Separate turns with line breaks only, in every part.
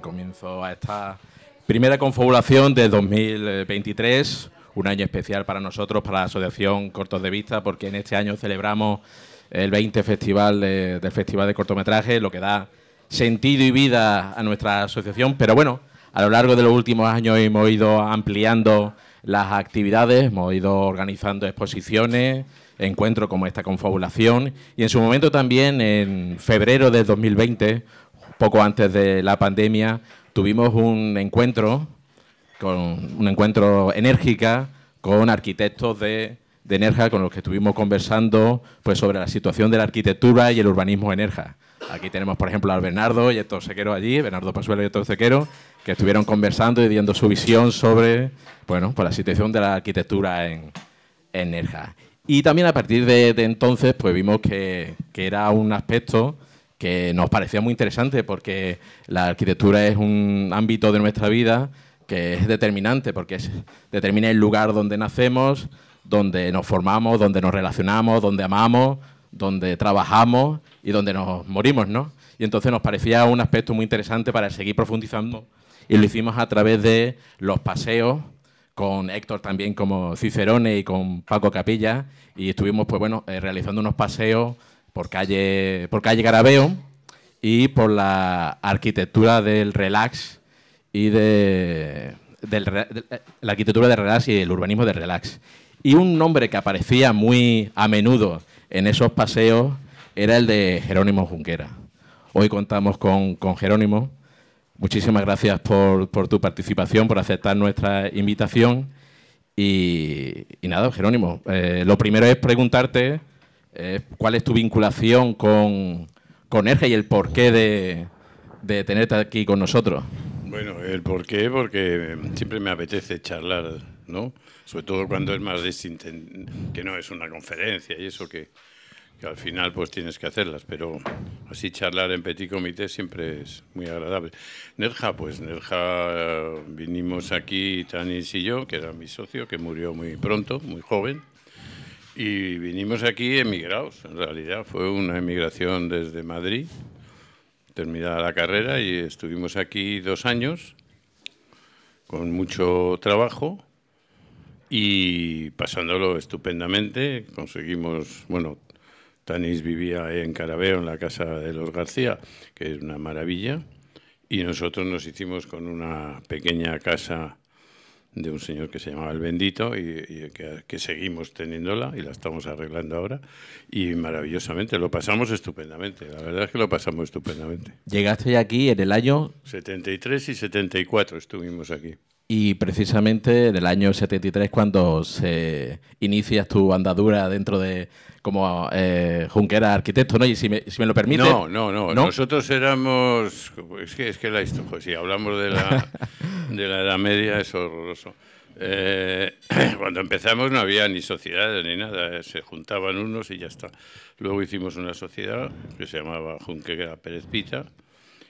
comienzo a esta primera confabulación de 2023, un año especial para nosotros, para la Asociación Cortos de Vista, porque en este año celebramos el 20 festival del Festival de Cortometraje, lo que da sentido y vida a nuestra asociación, pero bueno, a lo largo de los últimos años hemos ido ampliando las actividades, hemos ido organizando exposiciones, encuentros como esta confabulación y en su momento también en febrero de 2020 poco antes de la pandemia, tuvimos un encuentro, con, un encuentro enérgica con arquitectos de, de Nerja, con los que estuvimos conversando pues, sobre la situación de la arquitectura y el urbanismo en Nerja. Aquí tenemos, por ejemplo, al Bernardo y Héctor Sequero allí, Bernardo Pasuelo y Héctor Sequero, que estuvieron conversando y dando su visión sobre bueno, pues la situación de la arquitectura en, Nerja. Y también a partir de, entonces, pues vimos que, que, era un aspecto que nos parecía muy interesante porque la arquitectura es un ámbito de nuestra vida que es determinante, porque determina el lugar donde nacemos, donde nos formamos, donde nos relacionamos, donde amamos, donde trabajamos y donde nos morimos, ¿no? Y entonces nos parecía un aspecto muy interesante para seguir profundizando y lo hicimos a través de los paseos con Héctor también como Cicerone y con Paco Capilla y estuvimos pues bueno eh, realizando unos paseos por calle, por calle Garabeo y por la arquitectura del relax y de, la arquitectura del relax y el urbanismo del relax. Y un nombre que aparecía muy a menudo en esos paseos era el de Jerónimo Junquera. Hoy contamos con, Jerónimo. Muchísimas gracias por, tu participación, por aceptar nuestra invitación. Y, nada, Jerónimo, eh, lo primero es preguntarte eh, cuál es tu vinculación con, con Erge y el porqué de, de tenerte aquí con nosotros.
Bueno, el porqué, porque siempre me apetece charlar, ¿no? Sobre todo cuando es más que no es una conferencia y eso que, que al final pues tienes que hacerlas, pero así charlar en petit comité siempre es muy agradable. Nerja, pues Nerja vinimos aquí, Tanis y yo, que era mi socio, que murió muy pronto, muy joven, y vinimos aquí emigrados, en realidad. Fue una emigración desde Madrid, terminada la carrera, y estuvimos aquí dos años con mucho trabajo y pasándolo estupendamente. Conseguimos, bueno, Tanis vivía en Carabeo, en la casa de los García, que es una maravilla, y nosotros nos hicimos con una pequeña casa de un señor que se llamaba El Bendito y, que, que, seguimos teniéndola y la estamos arreglando ahora y maravillosamente, lo pasamos estupendamente, la verdad es que lo pasamos estupendamente.
Llegaste aquí en el año...
73 y 74 estuvimos aquí
y precisamente en el año 73 cuando se inicias tu andadura dentro de como eh, Junquera arquitecto, ¿no? Y si me, si lo permite... No, no, no,
Nosotros éramos... Es que, es la historia, pues si hablamos de la, de la Edad Media es horroroso. Eh, cuando empezamos no había ni sociedades ni nada, eh, se juntaban unos y ya está. Luego hicimos una sociedad que se llamaba Junquera Pérez Pita,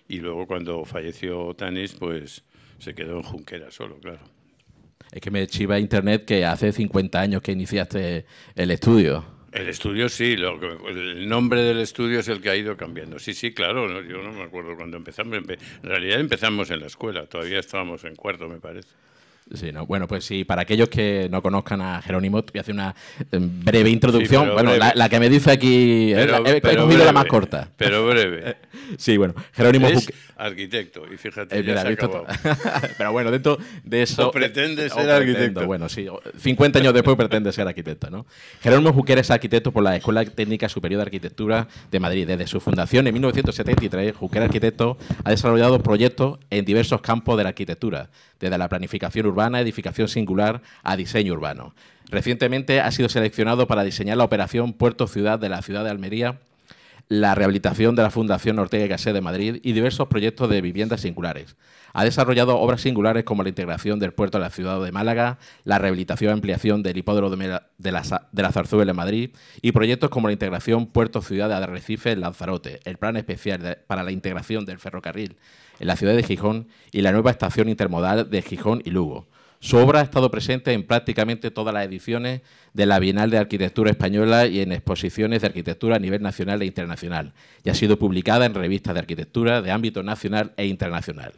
y luego cuando falleció Tanis, pues se quedó en Junquera solo, claro.
Es que me chiva internet que hace 50 años que iniciaste el estudio.
El estudio sí, el nombre del estudio es el que ha ido cambiando. Sí, sí, claro, yo no me acuerdo cuando empezamos. en realidad empezamos en la escuela, todavía estábamos en cuarto, me parece.
Bueno, pues sí, para aquellos que no conozcan a Jerónimo, voy a hacer una em, breve introducción. bueno, la, que me dice aquí, eh, pero, la, la más corta. Pero breve. Sí, bueno, Jerónimo es arquitecto, y fíjate, eh, ya se acabó. pero bueno, dentro de eso... pretende eh, ser arquitecto. bueno, sí, 50 años después pretende ser arquitecto, ¿no? Jerónimo Juquer es arquitecto por la Escuela Técnica Superior de Arquitectura de Madrid. Desde su fundación en 1973, Juquer Arquitecto ha desarrollado proyectos en diversos campos de la arquitectura, desde la planificación urbana, urbana, edificación singular a diseño urbano. Recientemente ha sido seleccionado para diseñar la operación Puerto Ciudad de la ciudad de Almería, la rehabilitación de la Fundación Ortega y Gasset de Madrid y diversos proyectos de viviendas singulares. Ha desarrollado obras singulares como la integración del puerto a la ciudad de Málaga, la rehabilitación y ampliación del hipódromo de la, Zarzuela en Madrid y proyectos como la integración Puerto Ciudad de Arrecife en Lanzarote, el plan especial para la integración del ferrocarril en la ciudad de Gijón y la nueva estación intermodal de Gijón y Lugo. Su obra ha estado presente en prácticamente todas las ediciones de la Bienal de Arquitectura Española y en exposiciones de arquitectura a nivel nacional e internacional, y ha sido publicada en revistas de arquitectura de ámbito nacional e internacional.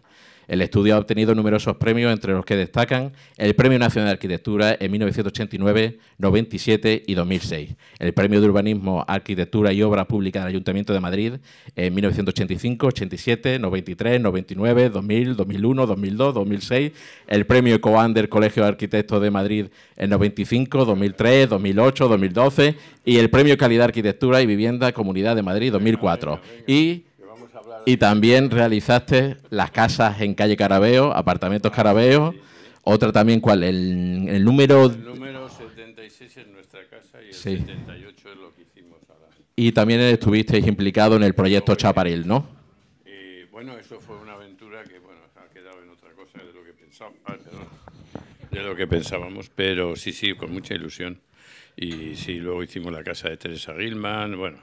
El estudio ha obtenido numerosos premios, entre los que destacan el Premio Nacional de Arquitectura en 1989, 97 y 2006, el Premio de Urbanismo, Arquitectura y Obra Pública del Ayuntamiento de Madrid en 1985, 87, 93, 99, 2000, 2001, 2002, 2006, el Premio Ecoan del Colegio de Arquitectos de Madrid en 95, 2003, 2008, 2012 y el Premio Calidad Arquitectura y Vivienda Comunidad de Madrid 2004. Y y también realizaste las casas en calle Carabeo, apartamentos Carabeo. Otra también, ¿cuál? El, número... El número
76 es nuestra casa y el 78 es lo que hicimos
ahora. Y también estuvisteis implicado en el proyecto Chaparil, ¿no?
y eh, bueno, eso fue una aventura que, bueno, ha quedado en otra cosa de lo que pensábamos, ah, de lo que pensábamos pero sí, sí, con mucha ilusión. Y sí, luego hicimos la casa de Teresa Gilman, bueno,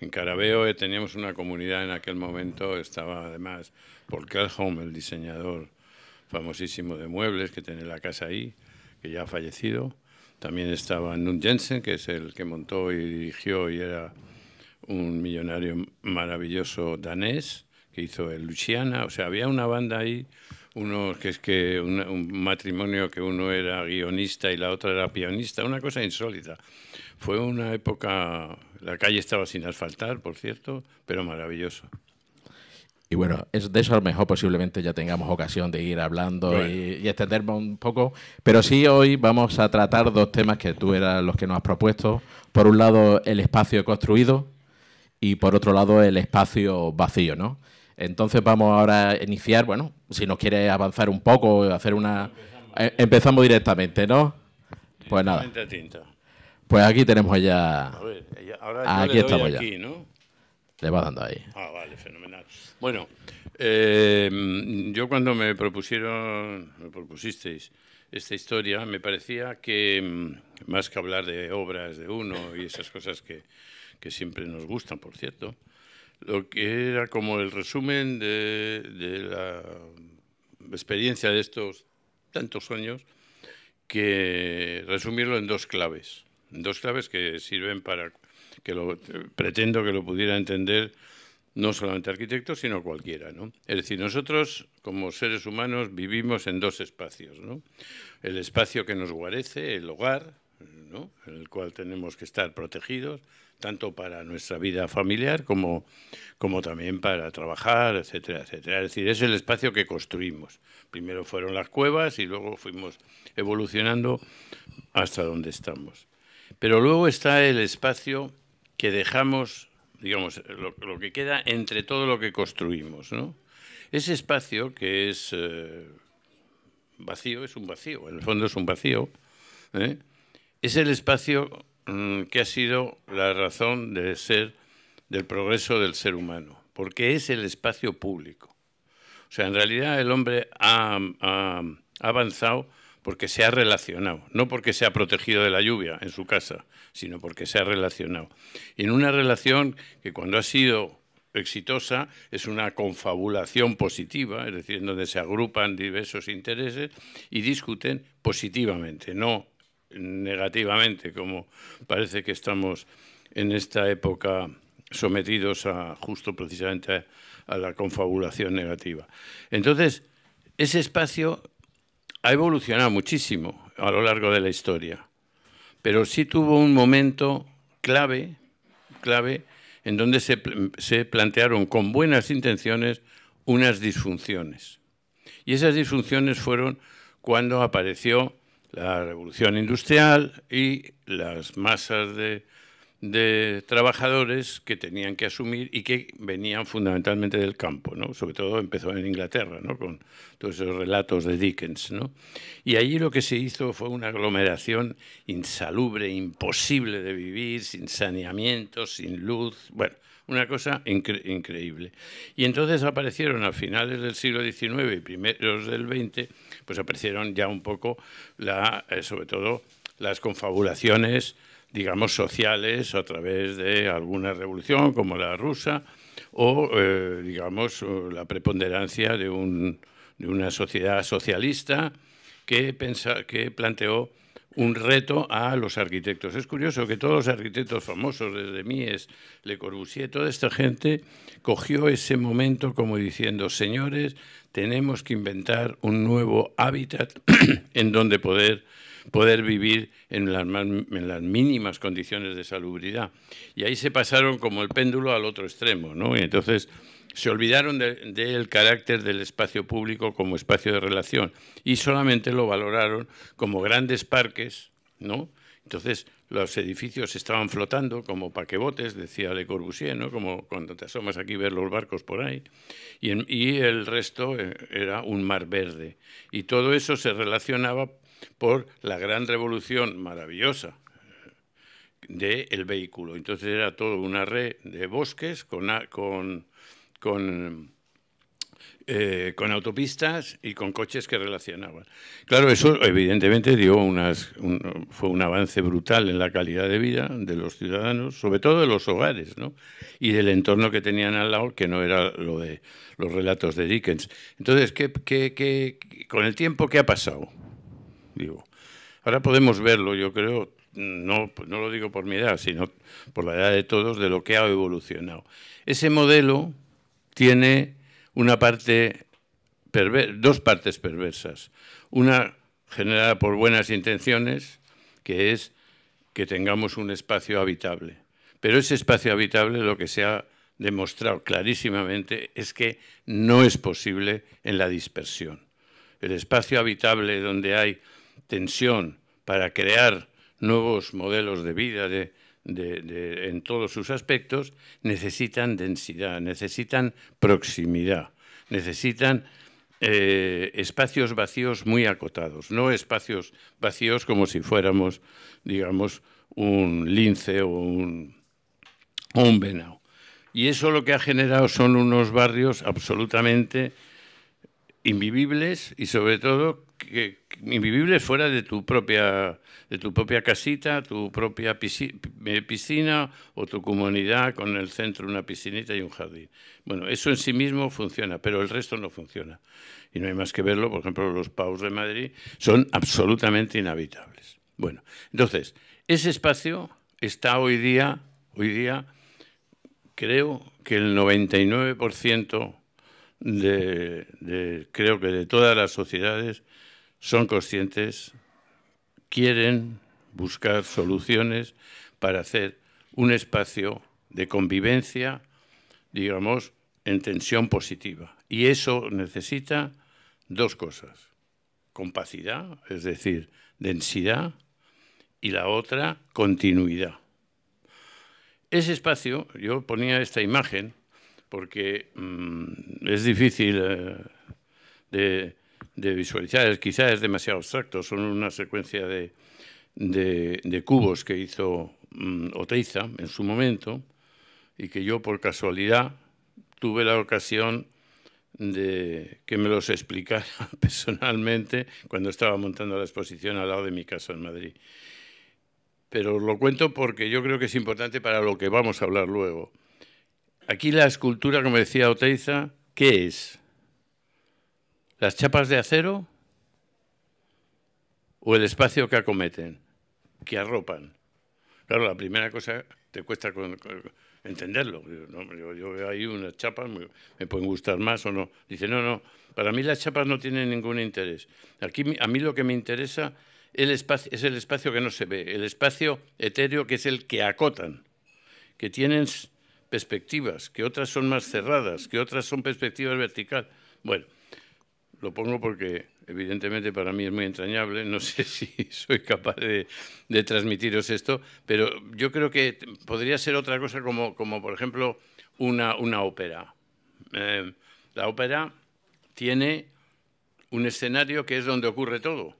en Carabeo eh, teníamos una comunidad en aquel momento, estaba además Paul Kelholm, el diseñador famosísimo de muebles que tiene la casa ahí, que ya ha fallecido. También estaba Nun Jensen, que es el que montó y dirigió y era un millonario maravilloso danés que hizo el Luciana. O sea, había una banda ahí, uno que es que un matrimonio que uno era guionista y la otra era pianista, una cosa insólita. Fue una época la calle estaba sin asfaltar, por cierto, pero maravilloso.
Y bueno, es, de eso a lo mejor posiblemente ya tengamos ocasión de ir hablando y, extenderme un poco. Pero sí, hoy vamos a tratar dos temas que tú eras los que nos has propuesto. Por un lado, el espacio construido y por otro lado, el espacio vacío, ¿no? Entonces vamos ahora a iniciar, bueno, si nos quieres avanzar un poco, hacer una... Eh, empezamos, directamente, ¿no? pues nada. tinta. Pues aquí tenemos ya. A ver, ahora aquí le doy aquí, ¿no? Le va dando ahí.
Ah, vale, fenomenal. Bueno, eh, yo cuando me propusieron, me propusisteis esta historia, me parecía que mm, más que hablar de obras de uno y esas cosas que, que siempre nos gustan, por cierto, lo que era como el resumen de, de la experiencia de estos tantos años, que resumirlo en dos claves. Dos claves que sirven para que lo, pretendo que lo pudiera entender no solamente arquitectos, sino cualquiera. ¿no? Es decir, nosotros como seres humanos vivimos en dos espacios. ¿no? El espacio que nos guarece, el hogar, ¿no? en el cual tenemos que estar protegidos, tanto para nuestra vida familiar como, como también para trabajar, etcétera, etcétera. Es decir, es el espacio que construimos. Primero fueron las cuevas y luego fuimos evolucionando hasta donde estamos. Pero luego está el espacio que dejamos, digamos, lo, que queda entre todo lo que construimos, ¿no? Ese espacio que es eh, vacío, es un vacío, en el fondo es un vacío, ¿eh? es el espacio mm, que ha sido la razón de ser del progreso del ser humano, porque es el espacio público. O sea, en realidad el hombre ha avanzado porque se ha relacionado, no porque se ha protegido de la lluvia en su casa, sino porque se ha relacionado. Y en una relación que cuando ha sido exitosa es una confabulación positiva, es decir, donde se agrupan diversos intereses y discuten positivamente, no negativamente, como parece que estamos en esta época sometidos a justo precisamente a la confabulación negativa. Entonces, ese espacio ha evolucionado muchísimo a lo largo de la historia, pero sí tuvo un momento clave, clave en donde se plantearon con buenas intenciones unas disfunciones. Y esas disfunciones fueron cuando apareció la revolución industrial y las masas de de trabajadores que tenían que asumir y que venían fundamentalmente del campo, ¿no? sobre todo empezó en Inglaterra, ¿no? con todos esos relatos de Dickens. ¿no? Y allí lo que se hizo fue una aglomeración insalubre, imposible de vivir, sin saneamiento, sin luz, bueno, una cosa increíble. Y entonces aparecieron a finales del siglo XIX y primeros del XX, pues aparecieron ya un poco, eh, sobre todo, las confabulaciones, digamos, sociales a través de alguna revolución como la rusa o, eh, digamos, la preponderancia de, una sociedad socialista que, que planteó un reto a los arquitectos. Es curioso que todos los arquitectos famosos, desde Mies, Le Corbusier, toda esta gente cogió ese momento como diciendo, señores, tenemos que inventar un nuevo hábitat en donde poder poder vivir en las, mínimas condiciones de salubridad. Y ahí se pasaron como el péndulo al otro extremo, ¿no? Y entonces se olvidaron del carácter del espacio público como espacio de relación y solamente lo valoraron como grandes parques, ¿no? Entonces los edificios estaban flotando como paquebotes, decía Le Corbusier, ¿no? como cuando te asomas aquí ver los barcos por ahí, y el resto eh, era un mar verde. Y todo eso se relacionaba por la gran revolución maravillosa eh, del vehículo. Entonces era todo una red de bosques con, eh, con, autopistas y con coches que relacionaban. Claro, eso evidentemente dio unas, fue un avance brutal en la calidad de vida de los ciudadanos, sobre todo de los hogares ¿no? y del entorno que tenían al lado, que no era lo de los relatos de Dickens. Entonces, qué con el tiempo, ¿qué ha pasado? digo. Ahora podemos verlo, yo creo, no, lo digo por mi edad, sino por la edad de todos, de lo que ha evolucionado. Ese modelo tiene una parte dos partes perversas. Una generada por buenas intenciones, que es que tengamos un espacio habitable. Pero ese espacio habitable lo que se ha demostrado clarísimamente es que no es posible en la dispersión. El espacio habitable donde hay tensión para crear nuevos modelos de vida de, en todos sus aspectos, necesitan densidad, necesitan proximidad, necesitan eh, espacios vacíos muy acotados, no espacios vacíos como si fuéramos, digamos, un lince o un, o un venado. Y eso lo que ha generado son unos barrios absolutamente invivibles y sobre todo que, invivibles fuera de tu propia, de tu propia casita, tu propia piscina o tu comunidad con el centro una piscinita y un jardín. Bueno, eso en sí mismo funciona, pero el resto no funciona. Y no hay más que verlo, por ejemplo, los paus de Madrid son absolutamente inhabitables. Bueno, entonces, ese espacio está hoy día, hoy día, creo que el 99% creo que de todas las sociedades son conscientes, quieren buscar soluciones para hacer un espacio de convivencia, digamos, en tensión positiva. Y eso necesita dos cosas, compacidad, es decir, densidad, y la otra, continuidad. Ese espacio, yo ponía esta imagen, porque mm, es difícil eh, de, visualizar, quizás es demasiado abstracto, son una secuencia de, cubos que hizo mm, Oteiza en su momento y que yo por casualidad tuve la ocasión de que me los explicara personalmente cuando estaba montando la exposición al lado de mi casa en Madrid. Pero lo cuento porque yo creo que es importante para lo que vamos a hablar luego. Aquí la escultura, como decía Oteiza, ¿qué es? ¿Las chapas de acero? ¿O el espacio que acometen, que arropan? Claro, la primera cosa te cuesta entenderlo. Yo, veo ahí unas chapas, me, pueden gustar más o no. Dice, no, no, para mí las chapas no tienen ningún interés. Aquí a mí lo que me interesa es el espacio que no se ve, el espacio etéreo que es el que acotan, que tienen perspectivas, que otras son más cerradas, que otras son perspectivas verticales? Bueno, lo pongo porque evidentemente para mí es muy entrañable, no sé si soy capaz de, transmitiros esto, pero yo creo que podría ser otra cosa como, como por ejemplo, una, una ópera. Eh, la ópera tiene un escenario que es donde ocurre todo,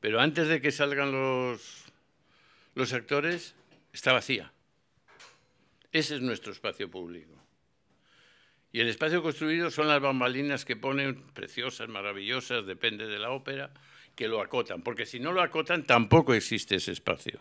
pero antes de que salgan los, los actores, está vacía. Ese es nuestro espacio público. Y el espacio construido son las bambalinas que ponen, preciosas, maravillosas, depende de la ópera, que lo acotan, porque si no lo acotan tampoco existe ese espacio.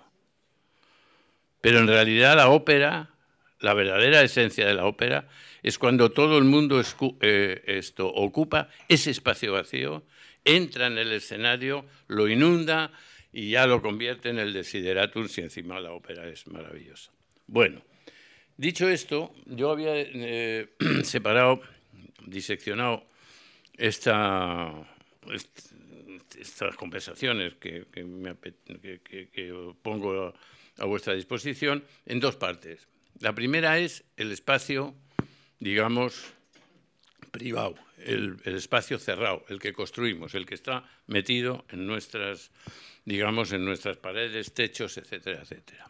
Pero en realidad la ópera, la verdadera esencia de la ópera, es cuando todo el mundo eh, esto, ocupa ese espacio vacío, entra en el escenario, lo inunda y ya lo convierte en el desideratum si encima la ópera es maravillosa. Bueno, Dicho esto, yo había eh, separado, diseccionado estas conversaciones que, pongo a, vuestra disposición en dos partes. La primera es el espacio, digamos, privado, el, el espacio cerrado, el que construimos, el que está metido en nuestras, digamos, en nuestras paredes, techos, etcétera, etcétera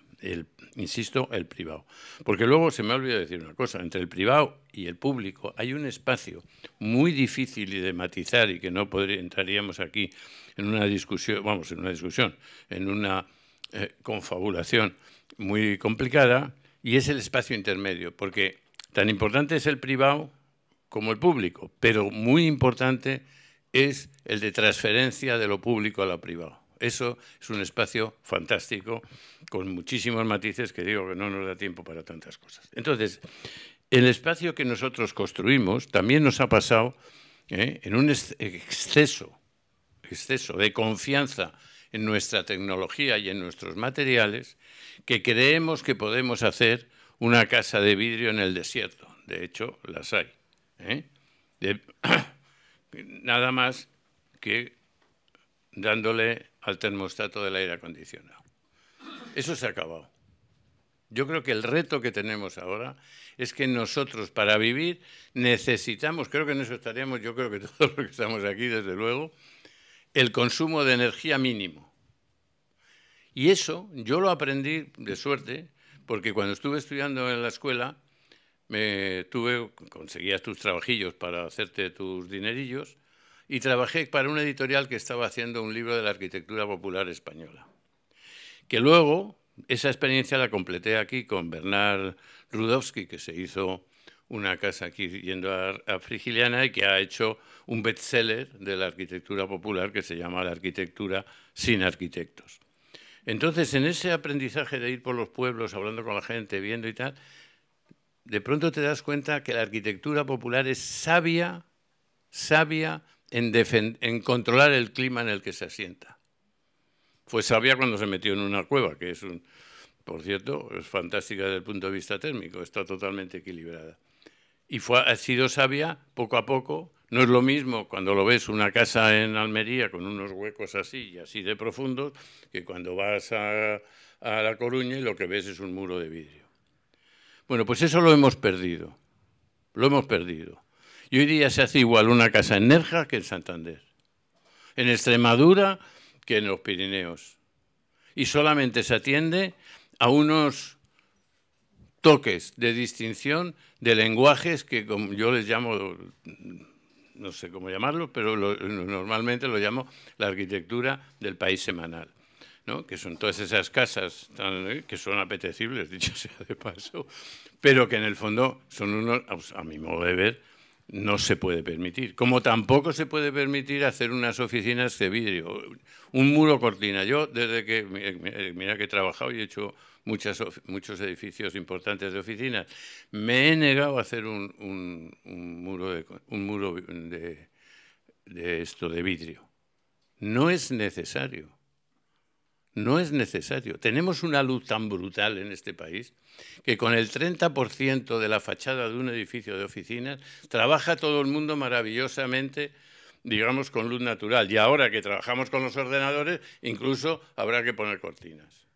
insisto, el privado. Porque luego se me ha olvidado decir una cosa, entre el privado y el público hay un espacio muy difícil de matizar y que no podría, entraríamos aquí en una discusión, vamos, en una discusión, en una eh, confabulación muy complicada, y es el espacio intermedio, porque tan importante es el privado como el público, pero muy importante es el de transferencia de lo público a lo privado. Eso es un espacio fantástico, con muchísimos matices que digo que no nos da tiempo para tantas cosas. Entonces, el espacio que nosotros construimos también nos ha pasado ¿eh? en un exceso, exceso de confianza en nuestra tecnología y en nuestros materiales, que creemos que podemos hacer una casa de vidrio en el desierto. De hecho, las hay. ¿eh? nada más que dándole al termostato del aire acondicionado. Eso se ha acabado. Yo creo que el reto que tenemos ahora es que nosotros para vivir necesitamos, creo que en eso estaríamos, yo creo que todos los que estamos aquí, desde luego, el consumo de energía mínimo. Y eso yo lo aprendí de suerte, porque cuando estuve estudiando en la escuela, me tuve, conseguías tus trabajillos para hacerte tus dinerillos, y trabajé para una editorial que estaba haciendo un libro de la arquitectura popular española, que luego esa experiencia la completé aquí con Bernard Rudowski, que se hizo una casa aquí yendo a, Frigiliana y que ha hecho un bestseller de la arquitectura popular que se llama La arquitectura sin arquitectos. Entonces, en ese aprendizaje de ir por los pueblos, hablando con la gente, viendo y tal, de pronto te das cuenta que la arquitectura popular es sabia, sabia en, controlar el clima en el que se asienta. Fue sabia cuando se metió en una cueva, que es un, por cierto, es fantástica desde el punto de vista térmico, está totalmente equilibrada. Y fue, ha sido sabia poco a poco. No es lo mismo cuando lo ves una casa en Almería con unos huecos así y así de profundos que cuando vas a La Coruña y lo que ves es un muro de vidrio. Bueno, pues eso lo hemos perdido. Lo hemos perdido. Y hoy día se hace igual una casa en Nerja que en Santander, en Extremadura que en los Pirineos. Y solamente se atiende a unos toques de distinción de lenguajes que yo les llamo, no sé cómo llamarlo, pero normalmente lo llamo la arquitectura del país semanal. ¿no? que son todas esas casas eh, que son apetecibles, dicho sea de paso, pero que en el fondo son unos, a mi modo de ver, no se puede permitir. Como tampoco se puede permitir hacer unas oficinas de vidrio, un muro cortina. Yo, desde que, mira que he trabajado y he hecho muchas, muchos edificios importantes de oficinas, me he negado a hacer un, un, un muro, de, un muro de, de esto, de vidrio. No es necesario. No es necesario. Tenemos una luz tan brutal en este país que con el 30% de la fachada de un edificio de oficinas trabaja todo el mundo maravillosamente, digamos, con luz natural. Y ahora que trabajamos con los ordenadores, incluso habrá que poner cortinas.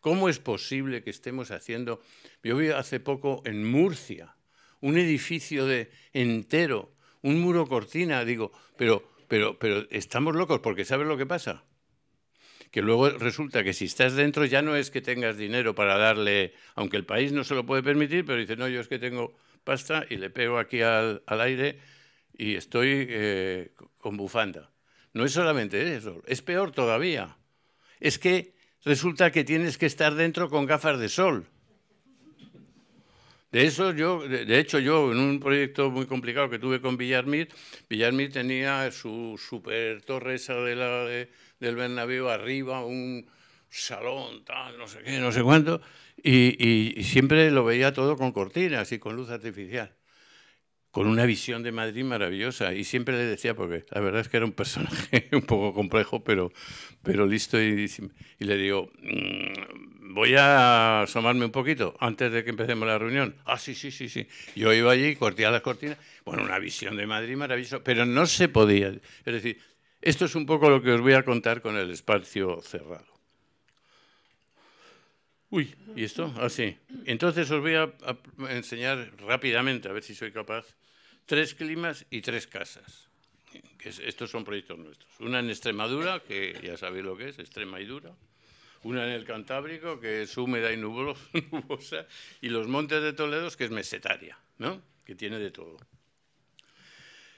¿Cómo es posible que estemos haciendo... Yo vi hace poco en Murcia un edificio de entero, un muro cortina, digo, pero, pero, pero estamos locos porque ¿sabes lo que pasa? que luego resulta que si estás dentro ya no es que tengas dinero para darle, aunque el país no se lo puede permitir, pero dice, no, yo es que tengo pasta y le pego aquí al, aire y estoy eh, con bufanda. No es solamente eso, es peor todavía. Es que resulta que tienes que estar dentro con gafas de sol. De eso yo, de hecho yo en un proyecto muy complicado que tuve con Villarmir, Villarmir tenía su super torre esa de la, del Bernabéu arriba, un salón, tal, no sé qué, no sé cuánto, y siempre lo veía todo con cortinas y con luz artificial con una visión de Madrid maravillosa. Y siempre le decía, porque la verdad es que era un personaje un poco complejo, pero, pero listo. Y, le digo, mm, voy a asomarme un poquito antes de que empecemos la reunión. Ah, sí, sí, sí, sí. Yo iba allí, cortía las cortinas. Bueno, una visión de Madrid maravillosa, pero no se podía. Es decir, esto es un poco lo que os voy a contar con el espacio cerrado. Uy, ¿y esto? Así. Ah, sí. Entonces os voy a enseñar rápidamente, a ver si soy capaz tres climas y tres casas. Que estos son proyectos nuestros. Una en Extremadura, que ya sabéis lo que es, extrema y dura. Una en el Cantábrico, que es húmeda y nubosa. Y los Montes de Toledo, que es mesetaria, ¿no? que tiene de todo.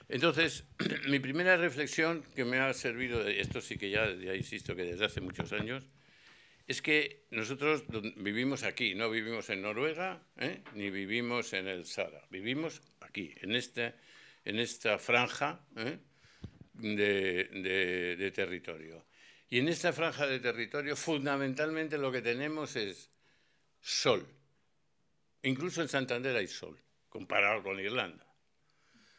Entonces, mi primera reflexión que me ha servido, esto sí que ya, ya insisto que desde hace muchos años, es que nosotros vivimos aquí, no vivimos en Noruega ¿eh? ni vivimos en el Sahara, vivimos aquí, en, este, en esta franja ¿eh? de, de territorio. Y en esta franja de territorio fundamentalmente lo que tenemos es sol. Incluso en Santander hay sol, comparado con Irlanda.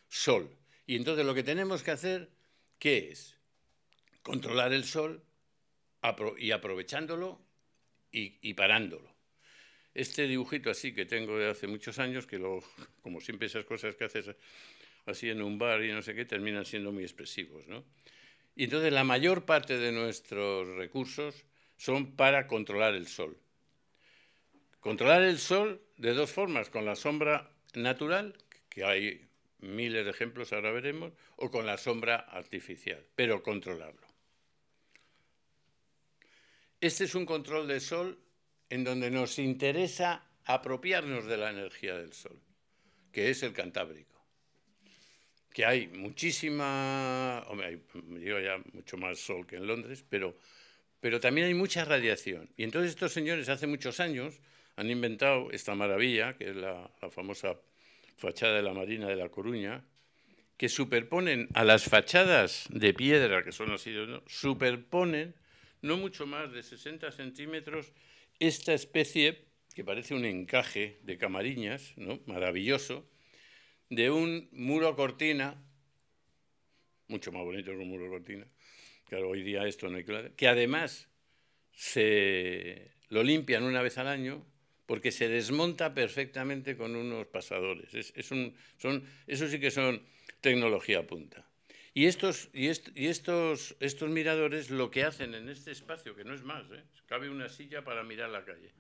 Sol. Y entonces lo que tenemos que hacer, ¿qué es? Controlar el sol y aprovechándolo y, parándolo. Este dibujito así que tengo de hace muchos años, que lo, como siempre esas cosas que haces así en un bar y no sé qué, terminan siendo muy expresivos. Y entonces la mayor parte de nuestros recursos son para controlar el sol. Controlar el sol de dos formas, con la sombra natural, que hay miles de ejemplos, ahora veremos, o con la sombra artificial, pero controlarlo. Este es un control del sol en donde nos interesa apropiarnos de la energía del sol, que es el Cantábrico. Que hay muchísima, hombre, digo ya mucho más sol que en Londres, pero, pero también hay mucha radiación. Y entonces estos señores hace muchos años han inventado esta maravilla, que es la, famosa fachada de la Marina de La Coruña, que superponen a las fachadas de piedra, que son así, superponen no mucho más de 60 centímetros, esta especie, que parece un encaje de camariñas, maravilloso, de un muro cortina, mucho más bonito que un muro cortina, claro, hoy día esto no hay claro, que además se lo limpian una vez al año porque se desmonta perfectamente con unos pasadores. Es, un, son, eso sí que son tecnología punta. Y estos, miradores lo que hacen en este espacio, que no es más, ¿eh? cabe una silla para mirar la calle,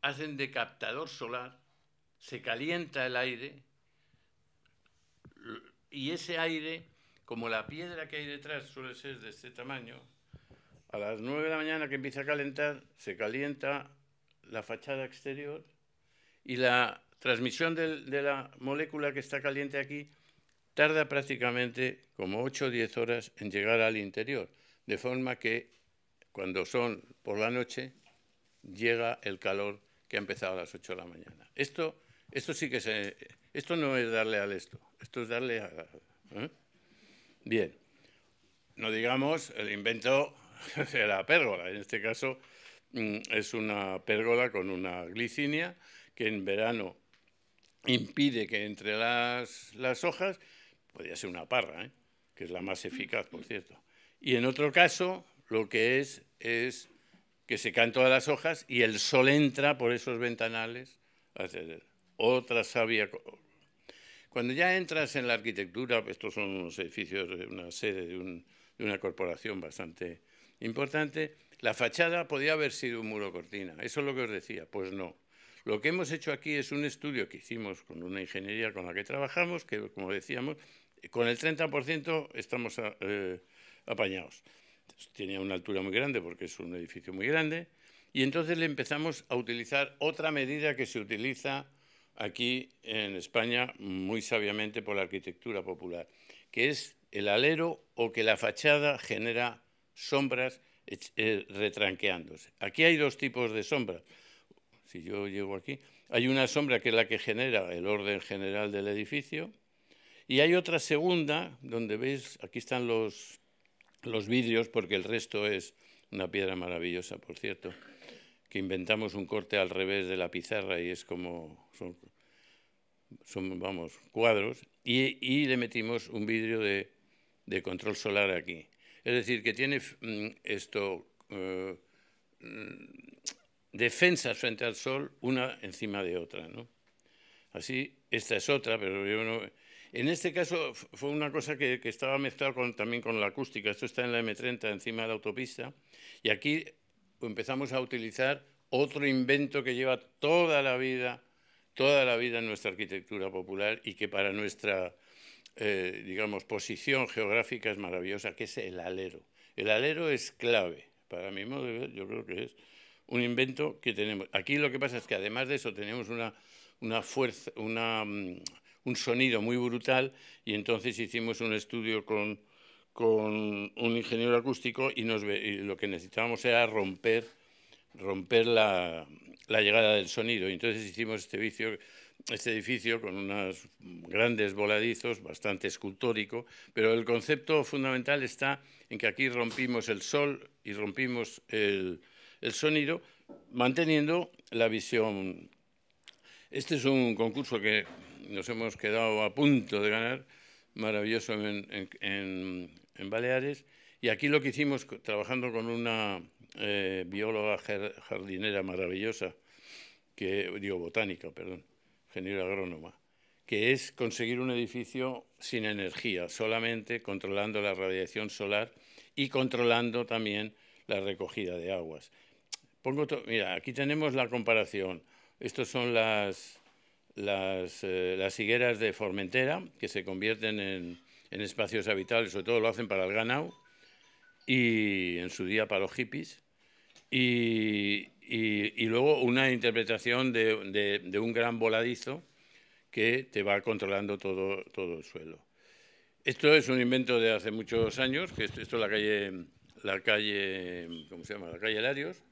hacen de captador solar, se calienta el aire y ese aire, como la piedra que hay detrás suele ser de este tamaño, a las 9 de la mañana que empieza a calentar, se calienta la fachada exterior y la transmisión de la molécula que está caliente aquí tarda prácticamente como 8 o 10 horas en llegar al interior, de forma que cuando son por la noche llega el calor que ha empezado a las 8 de la mañana. Esto, sí que se, esto no es darle al esto, esto es darle a... ¿eh? Bien, no digamos el invento de la pérgola, en este caso mm, es una pérgola con una glicinia que en verano impide que entre las hojas podría ser una parra, ¿eh? que es la más eficaz, por cierto. Y en otro caso, lo que es es que se caen todas las hojas y el sol entra por esos ventanales. Otra sabia. Cuando ya entras en la arquitectura, estos son unos edificios, de una sede de una corporación bastante importante, la fachada podía haber sido un muro cortina. Eso es lo que os decía. Pues no. Lo que hemos hecho aquí es un estudio que hicimos con una ingeniería con la que trabajamos, que como decíamos, con el 30% estamos eh, apañados. Tenía una altura muy grande porque es un edificio muy grande. Y entonces le empezamos a utilizar otra medida que se utiliza aquí en España muy sabiamente por la arquitectura popular, que es el alero o que la fachada genera sombras eh, retranqueándose. Aquí hay dos tipos de sombras. Si yo llego aquí, hay una sombra que es la que genera el orden general del edificio, y hay otra segunda, donde veis, aquí están los, los vidrios, porque el resto es una piedra maravillosa, por cierto, que inventamos un corte al revés de la pizarra y es como, son, vamos, cuadros, y, le metimos un vidrio de, control solar aquí. Es decir, que tiene mm, esto, eh, mm, defensas frente al sol, una encima de otra, ¿no? Así, esta es otra, pero yo no en este caso fue una cosa que, estaba mezclada también con la acústica. Esto está en la M30, encima de la autopista. Y aquí empezamos a utilizar otro invento que lleva toda la vida, toda la vida en nuestra arquitectura popular y que para nuestra, eh, digamos, posición geográfica es maravillosa, que es el alero. El alero es clave, para mí, yo creo que es un invento que tenemos. Aquí lo que pasa es que además de eso tenemos una, una fuerza, una mm, un sonido muy brutal y entonces hicimos un estudio con, con un ingeniero acústico y, nos, lo que necesitábamos era romper, romper la, llegada del sonido. Y entonces hicimos este este edificio con unos grandes voladizos, bastante escultórico, pero el concepto fundamental está en que aquí rompimos el sol y rompimos el sonido, manteniendo la visión. Este es un concurso que nos hemos quedado a punto de ganar, maravilloso en, Baleares. Y aquí lo que hicimos, trabajando con una eh, bióloga jardinera maravillosa, que digo botánica, perdón, ingeniera agrónoma, que es conseguir un edificio sin energía, solamente controlando la radiación solar y controlando también la recogida de aguas. Pongo mira, aquí tenemos la comparación. estos son las, las, eh, las higueras de Formentera, que se convierten en, espacios habitables, sobre todo lo hacen para el ganau, y en su día para los hippies. Y, luego una interpretación de, un gran voladizo que te va controlando todo, todo el suelo. Esto es un invento de hace muchos años, que esto, es la calle, la calle, ¿cómo se llama? La calle Larios,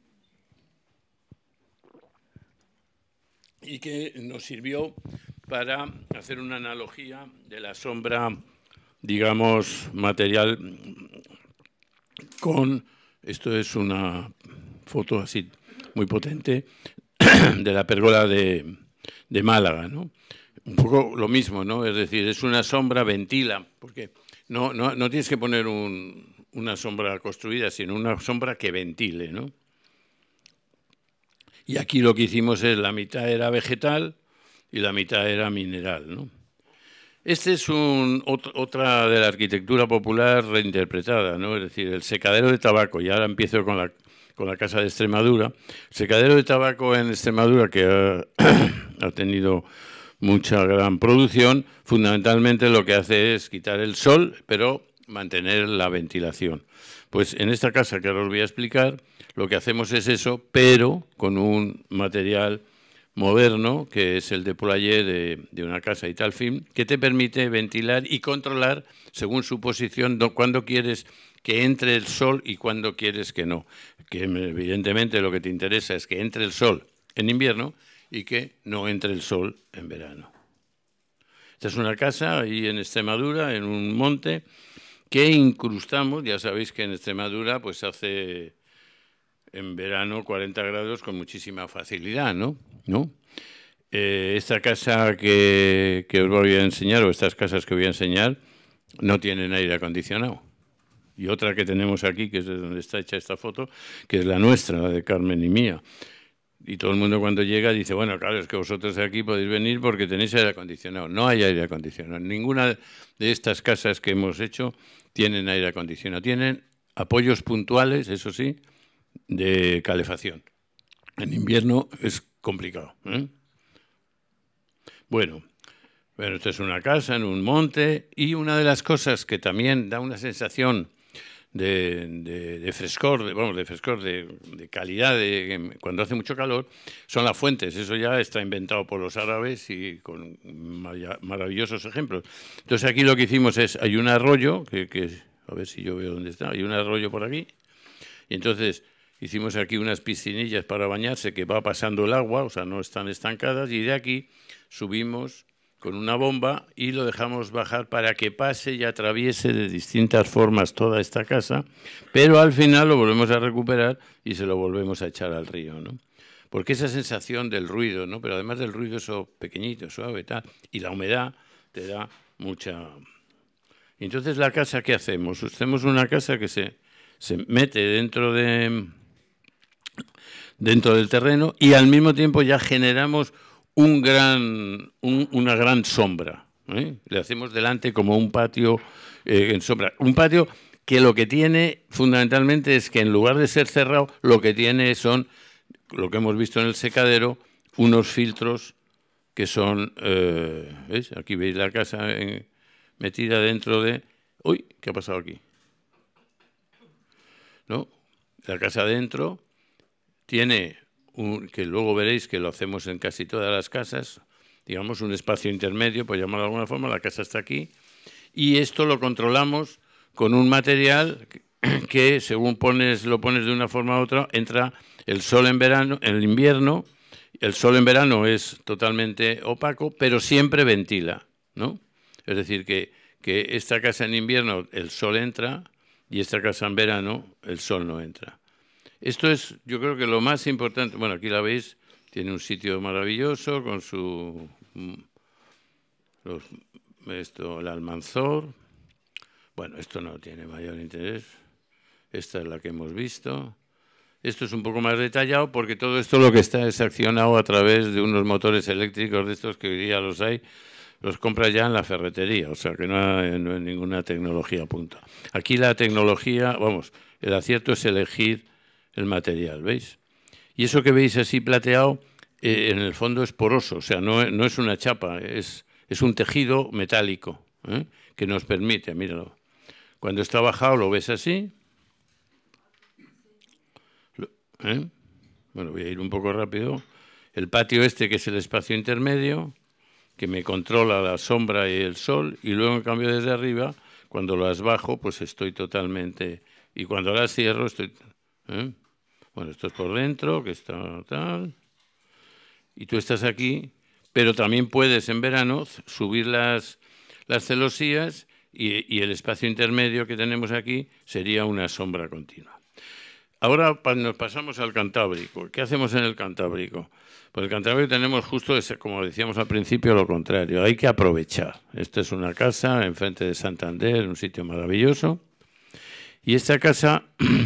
y que nos sirvió para hacer una analogía de la sombra, digamos, material con, esto es una foto así muy potente, de la pérgola de, Málaga, ¿no? Un poco lo mismo, ¿no? Es decir, es una sombra ventila, porque no, no, no tienes que poner una sombra construida, sino una sombra que ventile, ¿no? Y aquí lo que hicimos es la mitad era vegetal y la mitad era mineral. ¿no? Esta es otra de la arquitectura popular reinterpretada, ¿no? es decir, el secadero de tabaco, y ahora empiezo con la, con la Casa de Extremadura. El secadero de tabaco en Extremadura, que ha tenido mucha gran producción, fundamentalmente lo que hace es quitar el sol, pero mantener la ventilación. Pues en esta casa que ahora os voy a explicar, lo que hacemos es eso, pero con un material moderno, que es el de player de, una casa y tal fin, que te permite ventilar y controlar según su posición cuándo quieres que entre el sol y cuándo quieres que no. Que mm, evidentemente lo que te interesa es que entre el sol en invierno y que no entre el sol en verano. Esta es una casa ahí en Extremadura, en un monte, que incrustamos, ya sabéis que en Extremadura pues hace en verano 40 grados con muchísima facilidad, ¿no? Eh, esta casa que, os voy a enseñar, o estas casas que voy a enseñar, no tienen aire acondicionado. Y otra que tenemos aquí, que es de donde está hecha esta foto, que es la nuestra, la de Carmen y mía. Y todo el mundo cuando llega dice, bueno, claro, es que vosotros aquí podéis venir porque tenéis aire acondicionado. No hay aire acondicionado. Ninguna de estas casas que hemos hecho tienen aire acondicionado, tienen apoyos puntuales, eso sí, de calefacción. En invierno es complicado. ¿eh? Bueno, bueno, esto es una casa en un monte y una de las cosas que también da una sensación de, frescor, de, de frescor, de, calidad, cuando hace mucho calor, son las fuentes. Eso ya está inventado por los árabes y con maravillosos ejemplos. Entonces aquí lo que hicimos es, hay un arroyo, que, que a ver si yo veo dónde está, hay un arroyo por aquí, y entonces hicimos aquí unas piscinillas para bañarse que va pasando el agua, o sea, no están estancadas, y de aquí subimos con una bomba y lo dejamos bajar para que pase y atraviese de distintas formas toda esta casa, pero al final lo volvemos a recuperar y se lo volvemos a echar al río, ¿no? Porque esa sensación del ruido, ¿no? Pero además del ruido eso pequeñito, suave, tal, y la humedad te da mucha... Entonces, ¿la casa qué hacemos? Pues hacemos una casa que se, mete dentro de dentro del terreno y al mismo tiempo ya generamos un gran, una gran sombra. ¿eh? Le hacemos delante como un patio eh, en sombra. Un patio que lo que tiene fundamentalmente es que en lugar de ser cerrado, lo que tiene son, lo que hemos visto en el secadero, unos filtros que son, eh, Aquí veis la casa metida dentro de... Uy, ¿qué ha pasado aquí? ¿No? La casa adentro tiene que luego veréis que lo hacemos en casi todas las casas, digamos un espacio intermedio, por llamarlo de alguna forma, la casa está aquí, y esto lo controlamos con un material que según pones, lo pones de una forma u otra, entra el sol en verano, en el invierno, el sol en verano es totalmente opaco, pero siempre ventila, ¿no? Es decir, que esta casa en invierno el sol entra y esta casa en verano el sol no entra. Esto es, yo creo que lo más importante, bueno, aquí la veis, tiene un sitio maravilloso con su, mm, esto, el almanzor. Bueno, esto no tiene mayor interés. Esta es la que hemos visto. Esto es un poco más detallado porque todo esto lo que está es accionado a través de unos motores eléctricos de estos que hoy día los hay, los compra ya en la ferretería, o sea que no hay, ninguna tecnología punta. Aquí la tecnología, vamos, el acierto es elegir el material, ¿veis? Y eso que veis así plateado, eh, en el fondo es poroso, o sea, no, es una chapa, es, es un tejido metálico ¿eh? que nos permite, míralo. Cuando está bajado lo ves así. ¿eh? Bueno, voy a ir un poco rápido. El patio este, que es el espacio intermedio, que me controla la sombra y el sol, y luego en cambio desde arriba, cuando las bajo, pues estoy totalmente... Y cuando las cierro, estoy... ¿eh? Bueno, esto es por dentro, que está tal. Y tú estás aquí, pero también puedes en verano subir las, las celosías y, el espacio intermedio que tenemos aquí sería una sombra continua. Ahora nos pasamos al Cantábrico. ¿Qué hacemos en el Cantábrico? Pues el Cantábrico tenemos justo, como decíamos al principio, lo contrario. Hay que aprovechar. Esta es una casa enfrente de Santander, un sitio maravilloso. Y esta casa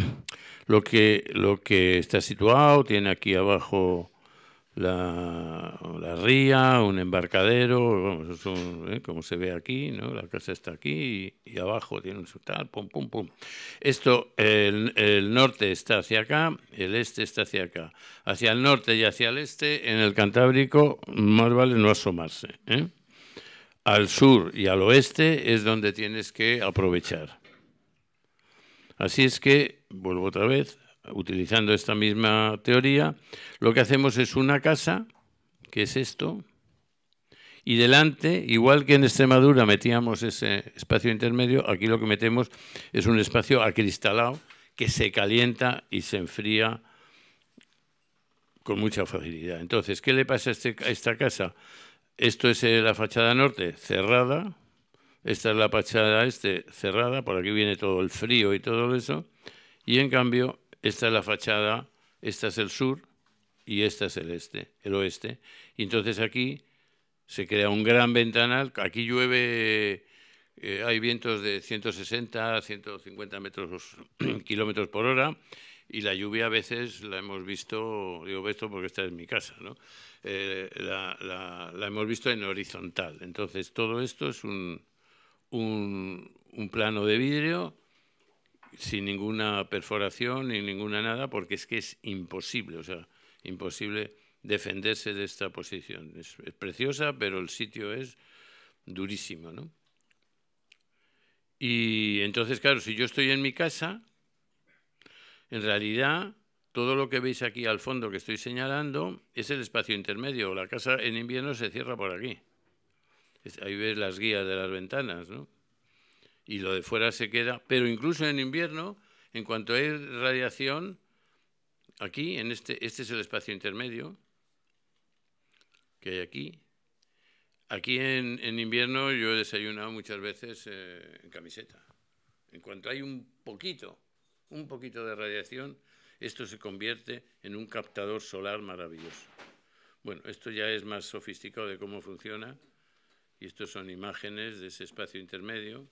Lo que, lo que está situado tiene aquí abajo la, la ría, un embarcadero, eh, como se ve aquí, ¿no? la casa está aquí y, abajo tiene un tal, pum, pum, pum. Esto, el, norte está hacia acá, el este está hacia acá. Hacia el norte y hacia el este, en el Cantábrico, más vale no asomarse. ¿eh? Al sur y al oeste es donde tienes que aprovechar. Así es que, vuelvo otra vez, utilizando esta misma teoría, lo que hacemos es una casa, que es esto, y delante, igual que en Extremadura metíamos ese espacio intermedio, aquí lo que metemos es un espacio acristalado que se calienta y se enfría con mucha facilidad. Entonces, ¿qué le pasa a, este, a esta casa? Esto es eh, la fachada norte, cerrada, esta es la fachada este cerrada, por aquí viene todo el frío y todo eso. Y en cambio, esta es la fachada, esta es el sur y esta es el este, el oeste. Y entonces aquí se crea un gran ventanal. Aquí llueve, eh, hay vientos de 160, 150 metros kilómetros por hora y la lluvia a veces la hemos visto, digo esto porque esta es mi casa, ¿no? Eh, la, hemos visto en horizontal. Entonces todo esto es un, un, plano de vidrio sin ninguna perforación ni ninguna nada, porque es que es imposible, o sea, imposible defenderse de esta posición. Es, preciosa, pero el sitio es durísimo, ¿no? Y entonces, claro, si yo estoy en mi casa, en realidad todo lo que veis aquí al fondo que estoy señalando es el espacio intermedio. La casa en invierno se cierra por aquí ahí ves las guías de las ventanas, ¿no? Y lo de fuera se queda, pero incluso en invierno, en cuanto hay radiación, aquí, en este, este es el espacio intermedio que hay aquí. Aquí en, invierno yo he desayunado muchas veces eh, en camiseta. En cuanto hay un poquito, un poquito de radiación, esto se convierte en un captador solar maravilloso. Bueno, esto ya es más sofisticado de cómo funciona y estos son imágenes de ese espacio intermedio.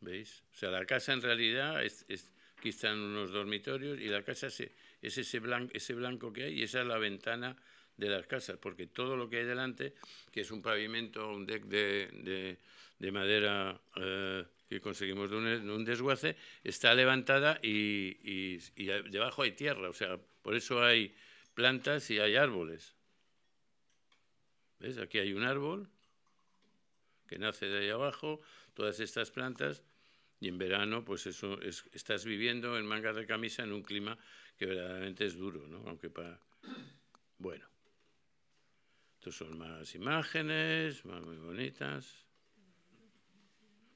¿Veis? O sea, la casa en realidad, aquí están unos dormitorios y la casa es ese blanco, que hay y esa es la ventana de las casas, porque todo lo que hay delante, que es un pavimento, un deck de, madera eh, que conseguimos de un, desguace, está levantada y debajo hay tierra, o sea, por eso hay plantas y hay árboles. ¿Ves? Aquí hay un árbol que nace de ahí abajo, todas estas plantas, y en verano, pues eso estás viviendo en mangas de camisa en un clima que verdaderamente es duro, ¿no? Aunque para. Bueno. Estos son más imágenes, más muy bonitas.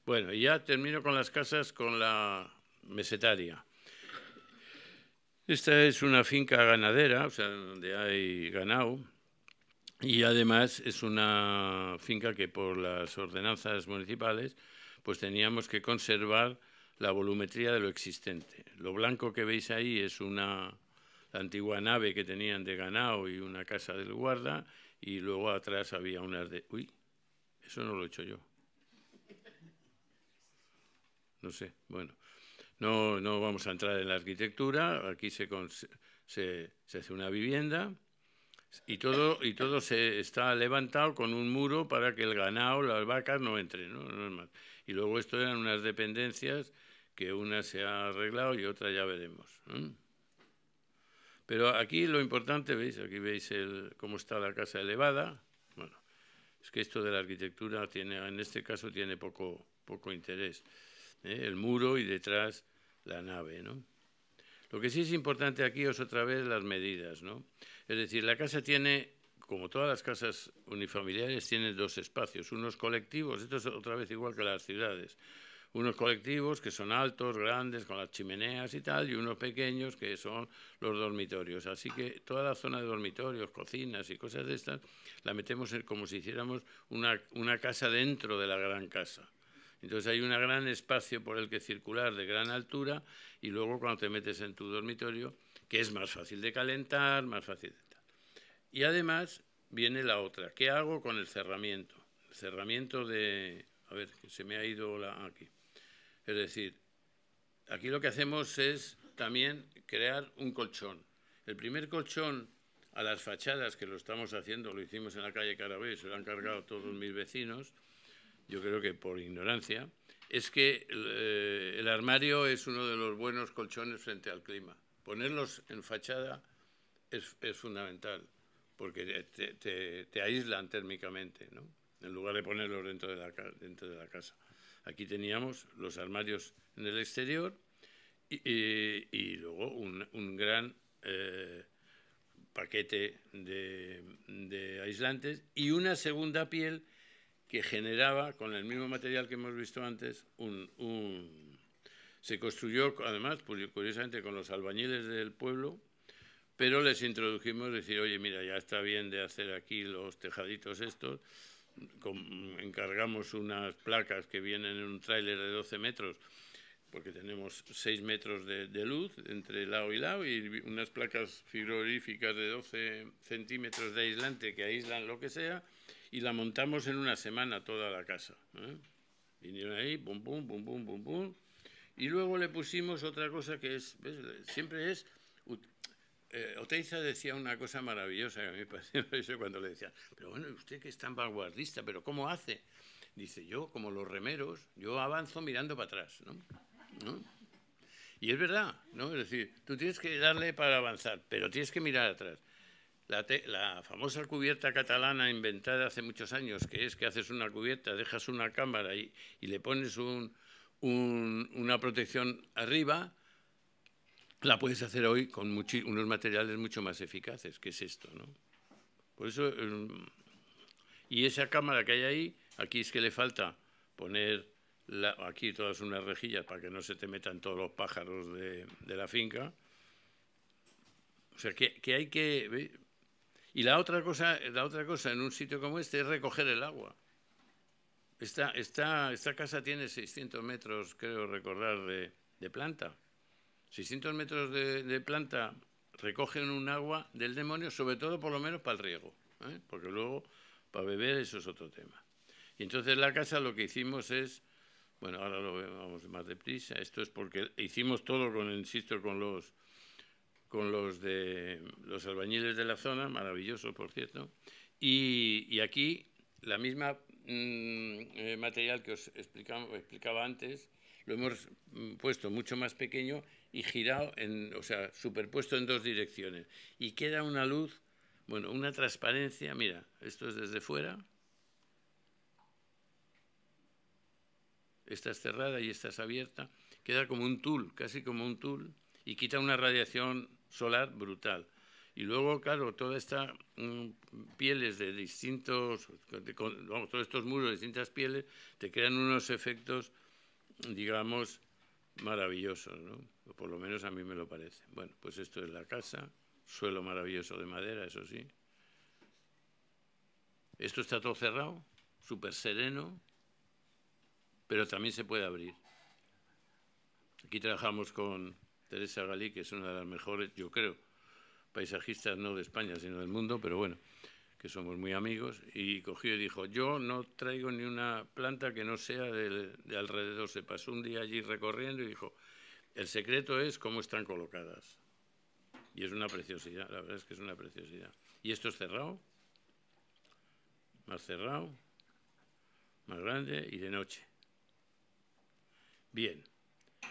Bueno, y ya termino con las casas con la mesetaria. Esta es una finca ganadera, o sea, donde hay ganado, y además es una finca que por las ordenanzas municipales pues teníamos que conservar la volumetría de lo existente. Lo blanco que veis ahí es una la antigua nave que tenían de ganado y una casa del guarda y luego atrás había unas de... Uy, eso no lo he hecho yo. No sé, bueno. No, no vamos a entrar en la arquitectura, aquí se, se, se hace una vivienda y todo, se está levantado con un muro para que el ganado, las vacas no entren, ¿no? Y luego esto eran unas dependencias que una se ha arreglado y otra ya veremos. Pero aquí lo importante, veis, aquí veis cómo está la casa elevada. Bueno, es que esto de la arquitectura tiene, en este caso tiene poco, interés. ¿eh? El muro y detrás la nave, ¿no? Lo que sí es importante aquí es otra vez las medidas, ¿no? Es decir, la casa tiene, como todas las casas unifamiliares, tiene dos espacios, unos colectivos, esto es otra vez igual que las ciudades, unos colectivos que son altos, grandes, con las chimeneas y tal, y unos pequeños que son los dormitorios. Así que toda la zona de dormitorios, cocinas y cosas de estas, la metemos como si hiciéramos una casa dentro de la gran casa. Entonces hay un gran espacio por el que circular de gran altura y luego cuando te metes en tu dormitorio, que es más fácil de calentar, más fácil de tal. Y además viene la otra, ¿qué hago con el cerramiento? El cerramiento de, a ver, que se me ha ido la aquí. Es decir, aquí lo que hacemos es también crear un colchón. El primer colchón a las fachadas, que lo estamos haciendo, lo hicimos en la calle Carabé, se lo han cargado todos mis vecinos, yo creo que por ignorancia, es que eh, el armario es uno de los buenos colchones frente al clima. Ponerlos en fachada es, fundamental, porque te, aíslan térmicamente, ¿no? en lugar de ponerlos dentro de, la, dentro de casa. Aquí teníamos los armarios en el exterior y, luego un, gran eh, paquete de aislantes y una segunda piel que generaba, con el mismo material que hemos visto antes, se construyó, además, curiosamente, con los albañiles del pueblo, pero les introdujimos decir, oye, mira, ya está bien de hacer aquí los tejaditos estos, encargamos unas placas que vienen en un tráiler de 12 metros, porque tenemos 6 metros de, de, luz entre lado y lado y unas placas frigoríficas de 12 centímetros de aislante que aíslan lo que sea, y la montamos en una semana toda la casa. ¿eh? Vinieron ahí, pum, pum, pum, pum, pum, pum. Y luego le pusimos otra cosa que es, siempre es... Eh, Oteiza decía una cosa maravillosa que a mí me pareció cuando le decía, pero bueno, usted que es tan vanguardista, pero ¿cómo hace? Dice, yo, como los remeros, yo avanzo mirando para atrás, ¿No? Y es verdad, ¿no? Es decir, tú tienes que darle para avanzar, pero tienes que mirar atrás. La, famosa cubierta catalana inventada hace muchos años, que es que haces una cubierta, dejas una cámara y, y le pones una protección arriba, la puedes hacer hoy con unos materiales mucho más eficaces, que es esto. ¿no? Por eso, eh, y esa cámara que hay ahí, aquí es que le falta poner aquí todas unas rejillas para que no se te metan todos los pájaros de, la finca. O sea, que, hay que... Y la otra cosa, la otra cosa en un sitio como este es recoger el agua. Esta, casa tiene 600 metros, creo recordar, de, planta. 600 metros de, planta recogen un agua del demonio, sobre todo por lo menos para el riego, ¿eh? porque luego para beber eso es otro tema. Y entonces la casa lo que hicimos es, bueno, ahora lo vemos más deprisa, esto es porque hicimos todo, con, insisto, con los, con los de los albañiles de la zona, maravilloso por cierto, y, aquí la misma mm, eh, material que os explicaba, explicaba antes, lo hemos mm, puesto mucho más pequeño y girado, en, o sea, superpuesto en dos direcciones. Y queda una luz, bueno, una transparencia, mira, esto es desde fuera, esta es cerrada y esta es abierta, queda como un tul, casi como un tul, y quita una radiación solar brutal. Y luego, claro, toda esta mm, pieles de distintos, todos estos muros de distintas pieles, te crean unos efectos, digamos, maravillosos, ¿no? por lo menos a mí me lo parece. Bueno, pues esto es la casa, suelo maravilloso de madera, eso sí. Esto está todo cerrado, súper sereno, pero también se puede abrir. Aquí trabajamos con Teresa Galí, que es una de las mejores, yo creo, paisajistas no de España, sino del mundo, pero bueno, que somos muy amigos, y cogió y dijo, yo no traigo ni una planta que no sea de, alrededor. Se pasó un día allí recorriendo y dijo, el secreto es cómo están colocadas. Y es una preciosidad, la verdad es que es una preciosidad. ¿Y esto es cerrado? Más cerrado, más grande y de noche. Bien.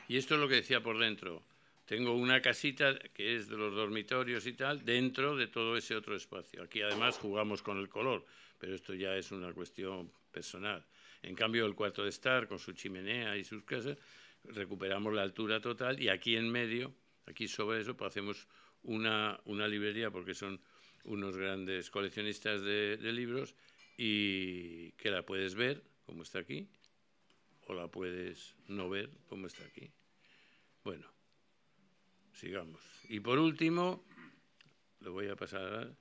Y esto es lo que decía por dentro tengo una casita que es de los dormitorios y tal, dentro de todo ese otro espacio. Aquí además jugamos con el color, pero esto ya es una cuestión personal. En cambio, el cuarto de estar, con su chimenea y sus casas, recuperamos la altura total y aquí en medio, aquí sobre eso, pues hacemos una, librería porque son unos grandes coleccionistas de, de libros y que la puedes ver, como está aquí, o la puedes no ver, como está aquí. Bueno, sigamos. Y por último, lo voy a pasar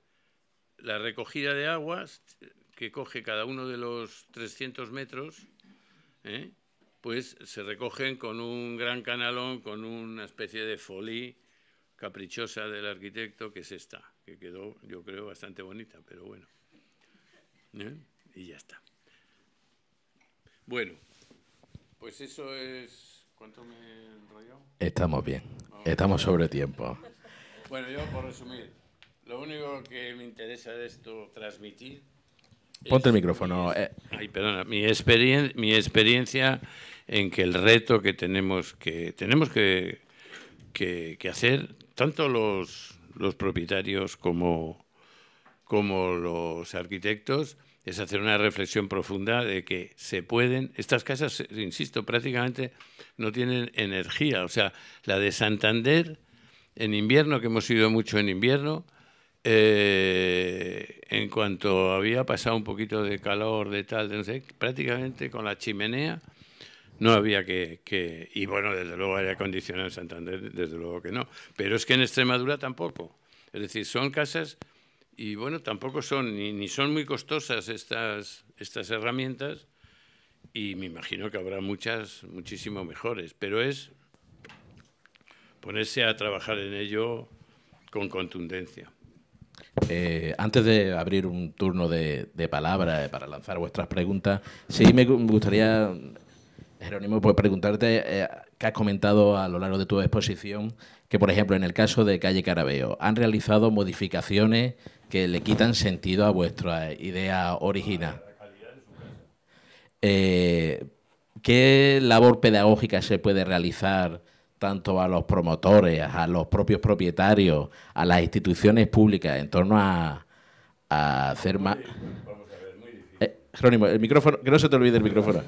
la recogida de aguas que coge cada uno de los 300 metros, ¿eh? pues se recogen con un gran canalón, con una especie de folí caprichosa del arquitecto, que es esta, que quedó, yo creo, bastante bonita, pero bueno. ¿eh? Y ya está. Bueno, pues eso es ¿Cuánto me
Estamos bien, ah, estamos sobre tiempo.
Bueno, yo por resumir, lo único que me interesa de esto transmitir.
Ponte el micrófono. Eh.
Ay, perdona. Mi, mi experiencia en que el reto que tenemos que, tenemos que, que hacer, tanto los, los propietarios como, como los arquitectos, es hacer una reflexión profunda de que se pueden, estas casas, insisto, prácticamente no tienen energía, o sea, la de Santander en invierno, que hemos ido mucho en invierno, eh, en cuanto había pasado un poquito de calor, de tal, de prácticamente con la chimenea no había que, y bueno, desde luego aire acondicionado en Santander, desde luego que no, pero es que en Extremadura tampoco, es decir, son casas y bueno, tampoco son, ni, son muy costosas estas, estas herramientas y me imagino que habrá muchas, muchísimo mejores, pero es ponerse a trabajar en ello con contundencia.
Eh, antes de abrir un turno de, de eh, para lanzar vuestras preguntas, sí me gustaría, Jerónimo, pues preguntarte eh, que has comentado a lo largo de tu exposición, que por ejemplo en el caso de Calle Carabeo, han realizado modificaciones que le quitan sentido a vuestra idea original. Eh, ¿Qué labor pedagógica se puede realizar tanto a los promotores, a los propios propietarios, a las instituciones públicas en torno a, hacer más... Eh, Jerónimo, el micrófono, que no se te olvide el micrófono.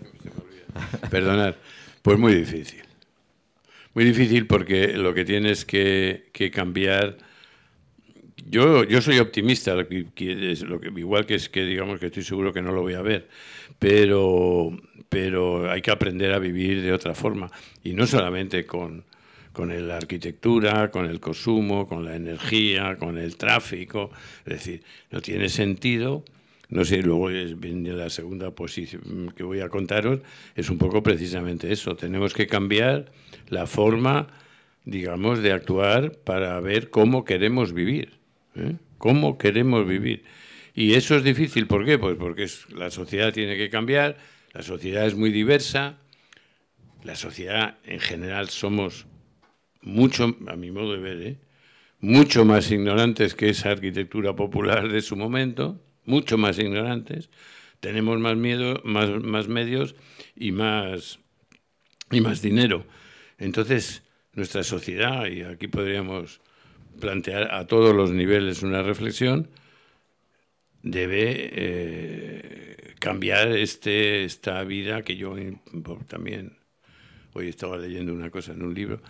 Perdonad, pues
muy difícil. Muy difícil porque lo que tienes que, cambiar... Yo, yo soy optimista, lo que, igual que es que digamos que estoy seguro que no lo voy a ver, pero, pero hay que aprender a vivir de otra forma y no solamente con, con la arquitectura, con el consumo, con la energía, con el tráfico. Es decir, no tiene sentido no sé, luego viene la segunda posición que voy a contaros, es un poco precisamente eso. Tenemos que cambiar la forma, digamos, de actuar para ver cómo queremos vivir. ¿eh? ¿Cómo queremos vivir? Y eso es difícil, ¿por qué? Pues porque la sociedad tiene que cambiar, la sociedad es muy diversa, la sociedad en general somos mucho, a mi modo de ver, ¿eh? mucho más ignorantes que esa arquitectura popular de su momento mucho más ignorantes, tenemos más miedo, más, más medios y más, y más dinero. Entonces, nuestra sociedad, y aquí podríamos plantear a todos los niveles una reflexión, debe eh, cambiar este, esta vida que yo también, hoy estaba leyendo una cosa en un libro,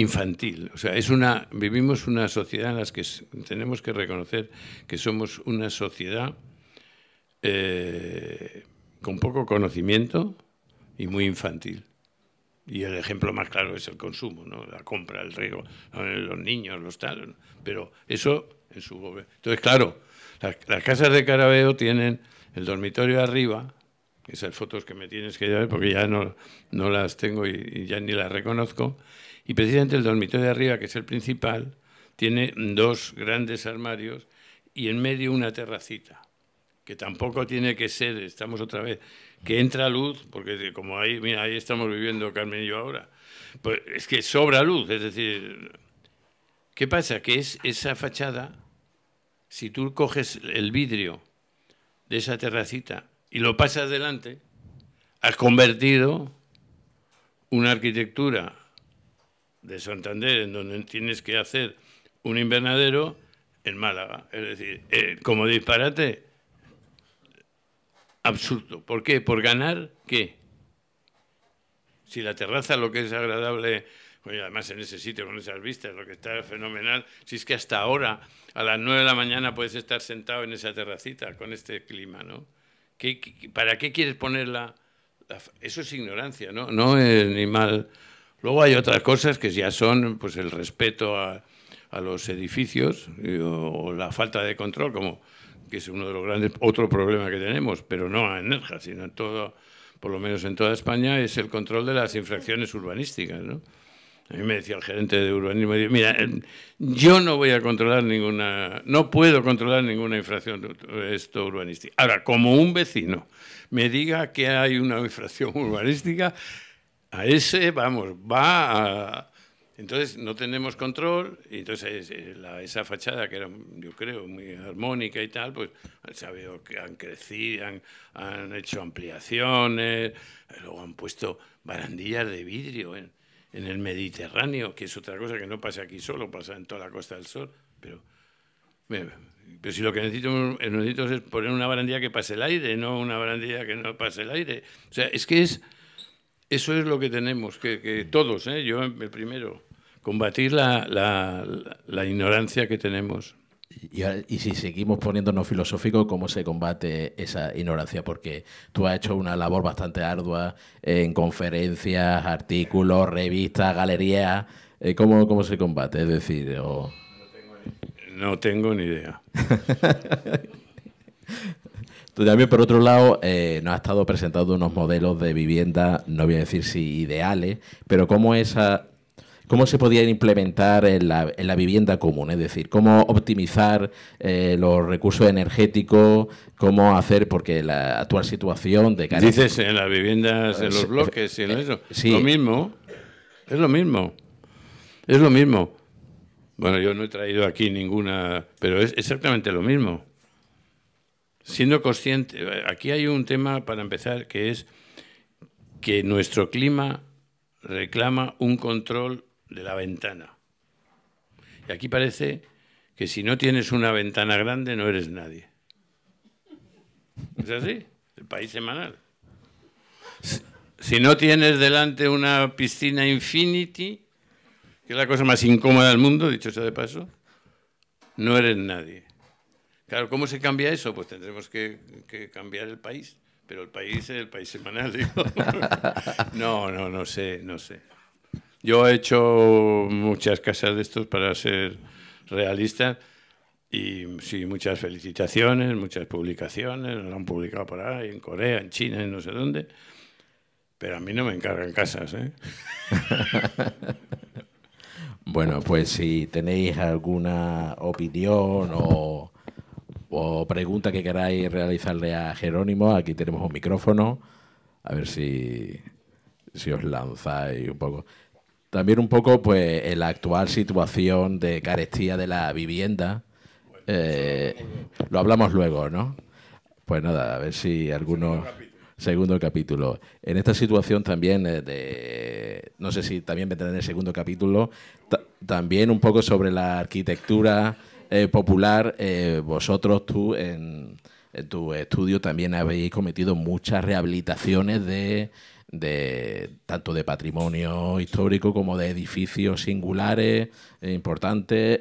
infantil. O sea, es una, vivimos una sociedad en la que tenemos que reconocer que somos una sociedad eh, con poco conocimiento y muy infantil. Y el ejemplo más claro es el consumo, ¿no? la compra, el riego, los niños, los tal. Pero eso en su gobierno. Entonces, claro, las, casas de Carabeo tienen el dormitorio arriba, esas fotos que me tienes que llevar porque ya no, no las tengo y ya ni las reconozco, y precisamente el dormitorio de arriba, que es el principal, tiene dos grandes armarios y en medio una terracita, que tampoco tiene que ser, estamos otra vez, que entra luz, porque como ahí, mira, ahí estamos viviendo Carmen y yo ahora, pues es que sobra luz, es decir, ¿qué pasa? Que es esa fachada, si tú coges el vidrio de esa terracita y lo pasas delante, has convertido una arquitectura de Santander, en donde tienes que hacer un invernadero, en Málaga. Es decir, eh, como disparate, absurdo. ¿Por qué? ¿Por ganar qué? Si la terraza lo que es agradable, además en ese sitio, con esas vistas, lo que está fenomenal, si es que hasta ahora, a las 9 de la mañana, puedes estar sentado en esa terracita con este clima, ¿no? para qué quieres ponerla? eso es ignorancia, ¿no? No es ni mal Luego hay otras cosas que ya son pues, el respeto a, los edificios eh, o, la falta de control, como que es uno de los grandes, otro problema que tenemos, pero no en Nerja, sino en todo, por lo menos en toda España, es el control de las infracciones urbanísticas, ¿no? A mí me decía el gerente de urbanismo, mira, eh, yo no voy a controlar ninguna, no puedo controlar ninguna infracción esto urbanística. Ahora, como un vecino me diga que hay una infracción urbanística, a ese, vamos, va Entonces no tenemos control y entonces eh, esa fachada que era, yo creo, muy armónica y tal, pues se ha que han crecido, han, hecho ampliaciones, luego han puesto barandillas de vidrio en, el Mediterráneo, que es otra cosa que no pasa aquí solo, pasa en toda la Costa del Sol, pero... pero si lo que necesito es poner una barandilla que pase el aire, no una barandilla que no pase el aire. O sea, es que es eso es lo que tenemos, que, todos, ¿eh? yo primero, combatir la, la, ignorancia que tenemos.
Y, si seguimos poniéndonos filosóficos, ¿cómo se combate esa ignorancia? Porque tú has hecho una labor bastante ardua en conferencias, artículos, revistas, galerías. Eh, ¿Cómo, cómo se combate? Es decir, no, tengo ni... no tengo ni idea. También, por otro lado, eh, nos ha estado presentando unos modelos de vivienda, no voy a decir si ideales, pero cómo, esa, cómo se podía implementar en la, en la vivienda común, es decir, cómo optimizar eh, los recursos energéticos, cómo hacer, porque la actual situación de... Cara... Dices
en las viviendas, en los bloques y en eh, eso. Lo
mismo, es lo mismo, es lo mismo.
Bueno, yo no he traído aquí ninguna, pero es exactamente lo mismo siendo consciente, aquí hay un tema para empezar que es que nuestro clima reclama un control de la ventana. Y aquí parece que si no tienes una ventana grande no eres nadie. ¿Es así? El país semanal. Si no tienes delante una piscina infinity, que es la cosa más incómoda del mundo, dicho sea de paso, no eres nadie. Claro, ¿cómo se cambia eso? Pues tendremos que, cambiar el país, pero el país es el país semanal, No, no, no sé, no sé. Yo he hecho muchas casas de estos para ser realista y sí, muchas felicitaciones, muchas publicaciones, lo han publicado por ahí, en Corea, en China, en no sé dónde, pero a mí no me encargan casas, ¿eh?
Bueno, pues si tenéis alguna opinión o o pregunta que queráis realizarle a Jerónimo, aquí tenemos un micrófono, a ver si, si os lanzáis un poco. También un poco pues en la actual situación de carestía de la vivienda. Eh, lo hablamos luego, ¿no? Pues nada, a ver si algunos... Segundo capítulo. En esta situación también eh, de... No sé si también vendrá en el segundo capítulo. también un poco sobre la arquitectura eh, popular, eh, vosotros, tú, en, tu estudio también habéis cometido muchas rehabilitaciones de, de tanto de patrimonio histórico como de edificios singulares, eh, importantes.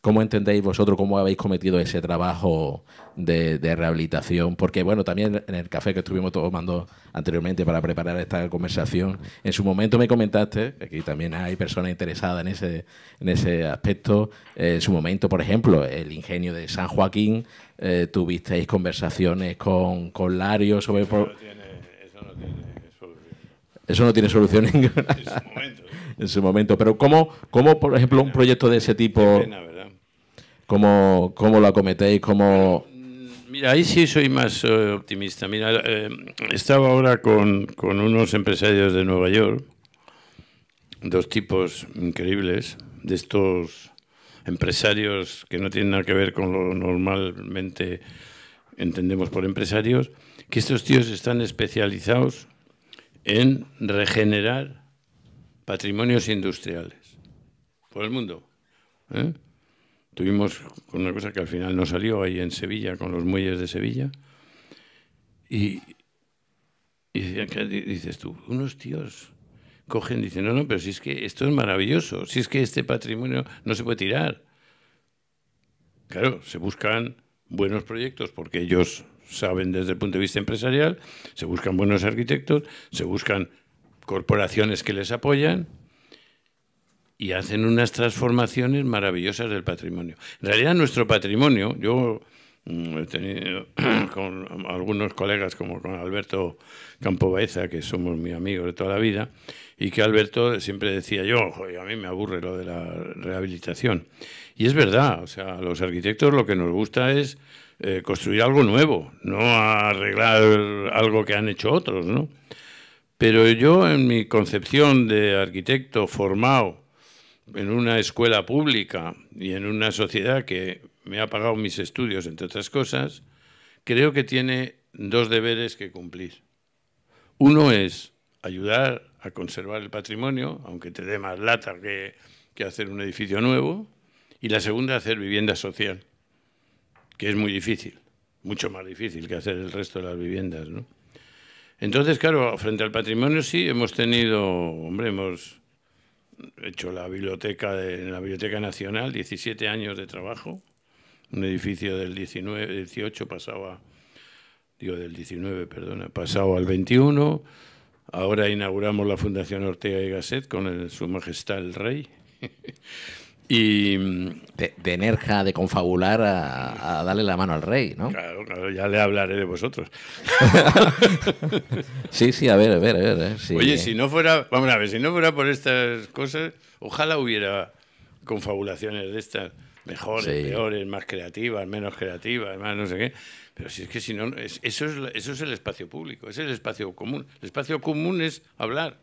¿Cómo entendéis vosotros cómo habéis cometido ese trabajo de, rehabilitación? Porque, bueno, también en el café que estuvimos tomando anteriormente para preparar esta conversación, en su momento me comentaste, aquí también hay personas interesadas en ese, en ese aspecto, eh, en su momento, por ejemplo, el ingenio de San Joaquín, eh, tuvisteis conversaciones con, con Lario sobre... Eso no tiene, solución. Eso no tiene solución En su momento. ¿eh? En su momento. Pero ¿cómo, cómo por ejemplo, un proyecto de ese tipo... ¿Cómo, la cometéis, acometéis?
Mm, mira, ahí sí soy más eh, optimista. Mira, eh, estaba ahora con, con unos empresarios de Nueva York, dos tipos increíbles, de estos empresarios que no tienen nada que ver con lo normalmente entendemos por empresarios, que estos tíos están especializados en regenerar patrimonios industriales por el mundo. ¿Eh? con una cosa que al final no salió ahí en Sevilla, con los muelles de Sevilla. Y, y dices tú, unos tíos cogen, dicen, no, no, pero si es que esto es maravilloso, si es que este patrimonio no se puede tirar. Claro, se buscan buenos proyectos porque ellos saben desde el punto de vista empresarial, se buscan buenos arquitectos, se buscan corporaciones que les apoyan y hacen unas transformaciones maravillosas del patrimonio. En realidad nuestro patrimonio, yo mm, he tenido con algunos colegas como con Alberto Baeza, que somos mi amigo de toda la vida, y que Alberto siempre decía yo, a mí me aburre lo de la rehabilitación. Y es verdad, o sea, a los arquitectos lo que nos gusta es eh, construir algo nuevo, no arreglar algo que han hecho otros, ¿no? Pero yo en mi concepción de arquitecto formado, en una escuela pública y en una sociedad que me ha pagado mis estudios, entre otras cosas, creo que tiene dos deberes que cumplir. Uno es ayudar a conservar el patrimonio, aunque te dé más lata que, que hacer un edificio nuevo, y la segunda, hacer vivienda social, que es muy difícil, mucho más difícil que hacer el resto de las viviendas. ¿no? Entonces, claro, frente al patrimonio sí hemos tenido, hombre, hemos he hecho la biblioteca de la Biblioteca Nacional, 17 años de trabajo, un edificio del 19, 18 pasaba, digo del 19, perdona, pasado al 21. Ahora inauguramos la Fundación Ortega y Gasset con su majestad el rey.
Y, de, de de confabular a, darle la mano al rey, ¿no? Claro, claro,
ya le hablaré de
vosotros. sí, sí, a ver, a ver, a ver. Oye, si no
fuera, vamos a ver, si no fuera por estas cosas, ojalá hubiera confabulaciones de estas mejores, peores, más creativas, menos creativas, más no sé qué. Pero si es que si no, eso, es, eso es el espacio público, es el espacio común. El espacio común es hablar.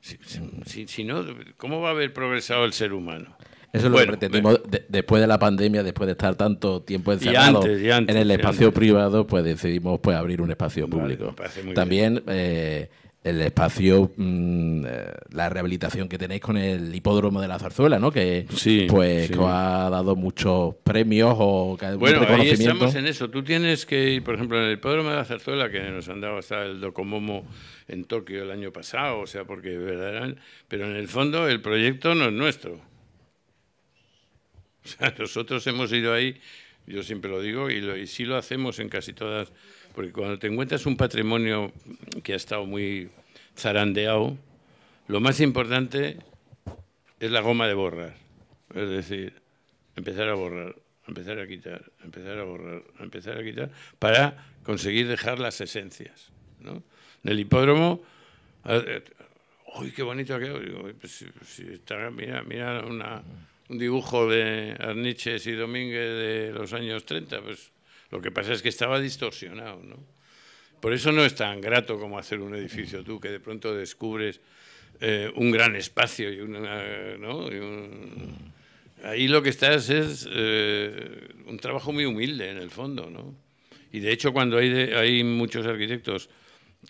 si, no, ¿cómo va a haber progresado el ser humano? Eso es lo que
pretendimos eh. después de la pandemia, después de estar tanto tiempo encerrado en el espacio privado, pues decidimos pues abrir un espacio público. También eh, el espacio, mm, eh, la rehabilitación que tenéis con el hipódromo de la Zarzuela, ¿no? Que pues os ha dado muchos premios o bueno, ahí estamos
en eso. Tú tienes que ir, por ejemplo, en el hipódromo de la Zarzuela, que nos han dado hasta el Docomomo en Tokio el año pasado, o sea, porque pero en el fondo el proyecto no es nuestro. nosotros hemos ido ahí, yo siempre lo digo, y, lo, sí lo hacemos en casi todas, porque cuando te encuentras un patrimonio que ha estado muy zarandeado, lo más importante es la goma de borrar. Es decir, empezar a borrar, empezar a quitar, empezar a borrar, empezar a quitar, para conseguir dejar las esencias. ¿no? En el hipódromo, eh, ¡uy, qué bonito ha quedado! Pues mira, mira una, un dibujo de Arniches y Domínguez de los años 30, pues lo que pasa es que estaba distorsionado, ¿no? Por eso no es tan grato como hacer un edificio tú, que de pronto descubres eh, un gran espacio y una, Ahí lo que estás es eh, un trabajo muy humilde en el fondo, ¿no? Y de hecho cuando hay, hay muchos arquitectos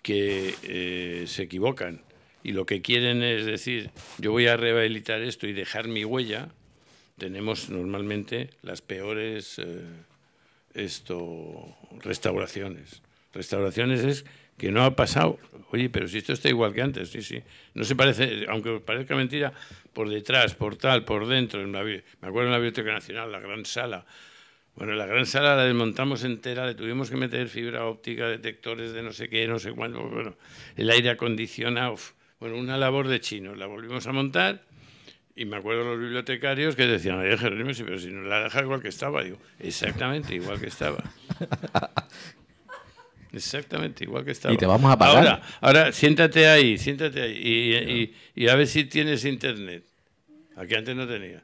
que eh, se equivocan y lo que quieren es decir, yo voy a rehabilitar esto y dejar mi huella, tenemos normalmente las peores eh, esto, restauraciones. Restauraciones es que no ha pasado. Oye, pero si esto está igual que antes, sí, sí. No se parece, aunque parezca mentira, por detrás, por tal, por dentro. me acuerdo en la Biblioteca Nacional, la gran sala. Bueno, la gran sala la desmontamos entera, le tuvimos que meter fibra óptica, detectores de no sé qué, no sé cuánto. Bueno, el aire acondicionado. Bueno, una labor de chinos La volvimos a montar y me acuerdo los bibliotecarios que decían, pero si no la deja igual que estaba. Digo, exactamente igual que estaba. Exactamente, igual que estaba. Y te vamos a pagar. Ahora, ahora siéntate ahí, siéntate ahí. Y, a ver si tienes internet. Aquí antes no tenía.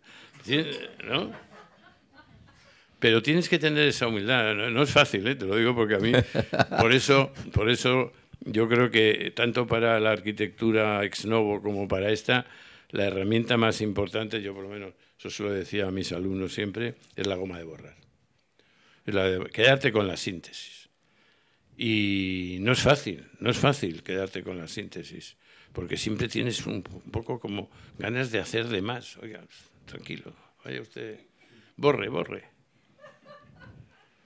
Pero tienes que tener esa humildad. No, es fácil, ¿eh? te lo digo porque a mí. Por eso, por eso yo creo que tanto para la arquitectura ex novo como para esta la herramienta más importante, yo por lo menos eso se lo decía a mis alumnos siempre, es la goma de borrar. Es la de quedarte con la síntesis. Y no es fácil, no es fácil quedarte con la síntesis, porque siempre tienes un, poco como ganas de hacer de más. Oiga, tranquilo, vaya usted, borre, borre.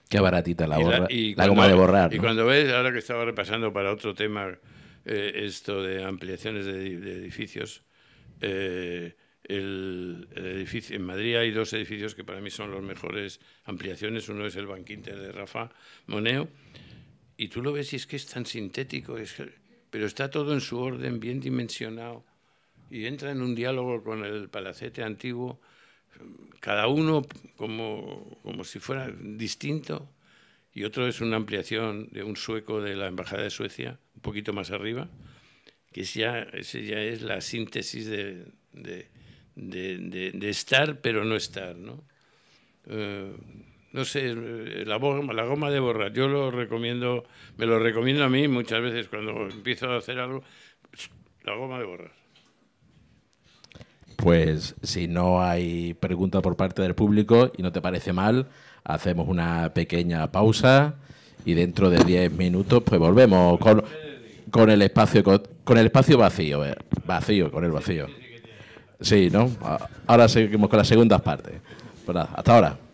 Qué baratita la, goma de borrar. Y
cuando ves, ahora que estaba repasando para otro tema eh, esto de ampliaciones de edificios, eh, el, edificio, en Madrid hay dos edificios que para mí son las mejores ampliaciones. Uno es el Banquinter de Rafa Moneo. Y tú lo ves y es que es tan sintético, pero está todo en su orden, bien dimensionado. Y entra en un diálogo con el palacete antiguo, cada uno como, como si fuera distinto. Y otro es una ampliación de un sueco de la Embajada de Suecia, un poquito más arriba, que ya, ese ya es la síntesis de, de, estar pero no estar, ¿no? Eh, no sé, eh, la, la, goma de borrar, yo lo recomiendo, me lo recomiendo a mí muchas veces cuando empiezo a hacer algo, la goma de borrar.
Pues si no hay pregunta por parte del público y no te parece mal, hacemos una pequeña pausa y dentro de diez minutos pues volvemos con con el espacio con, el espacio vacío, eh. vacío, con el vacío. Sí, ¿no? Ahora seguimos con las segunda parte, pues hasta ahora.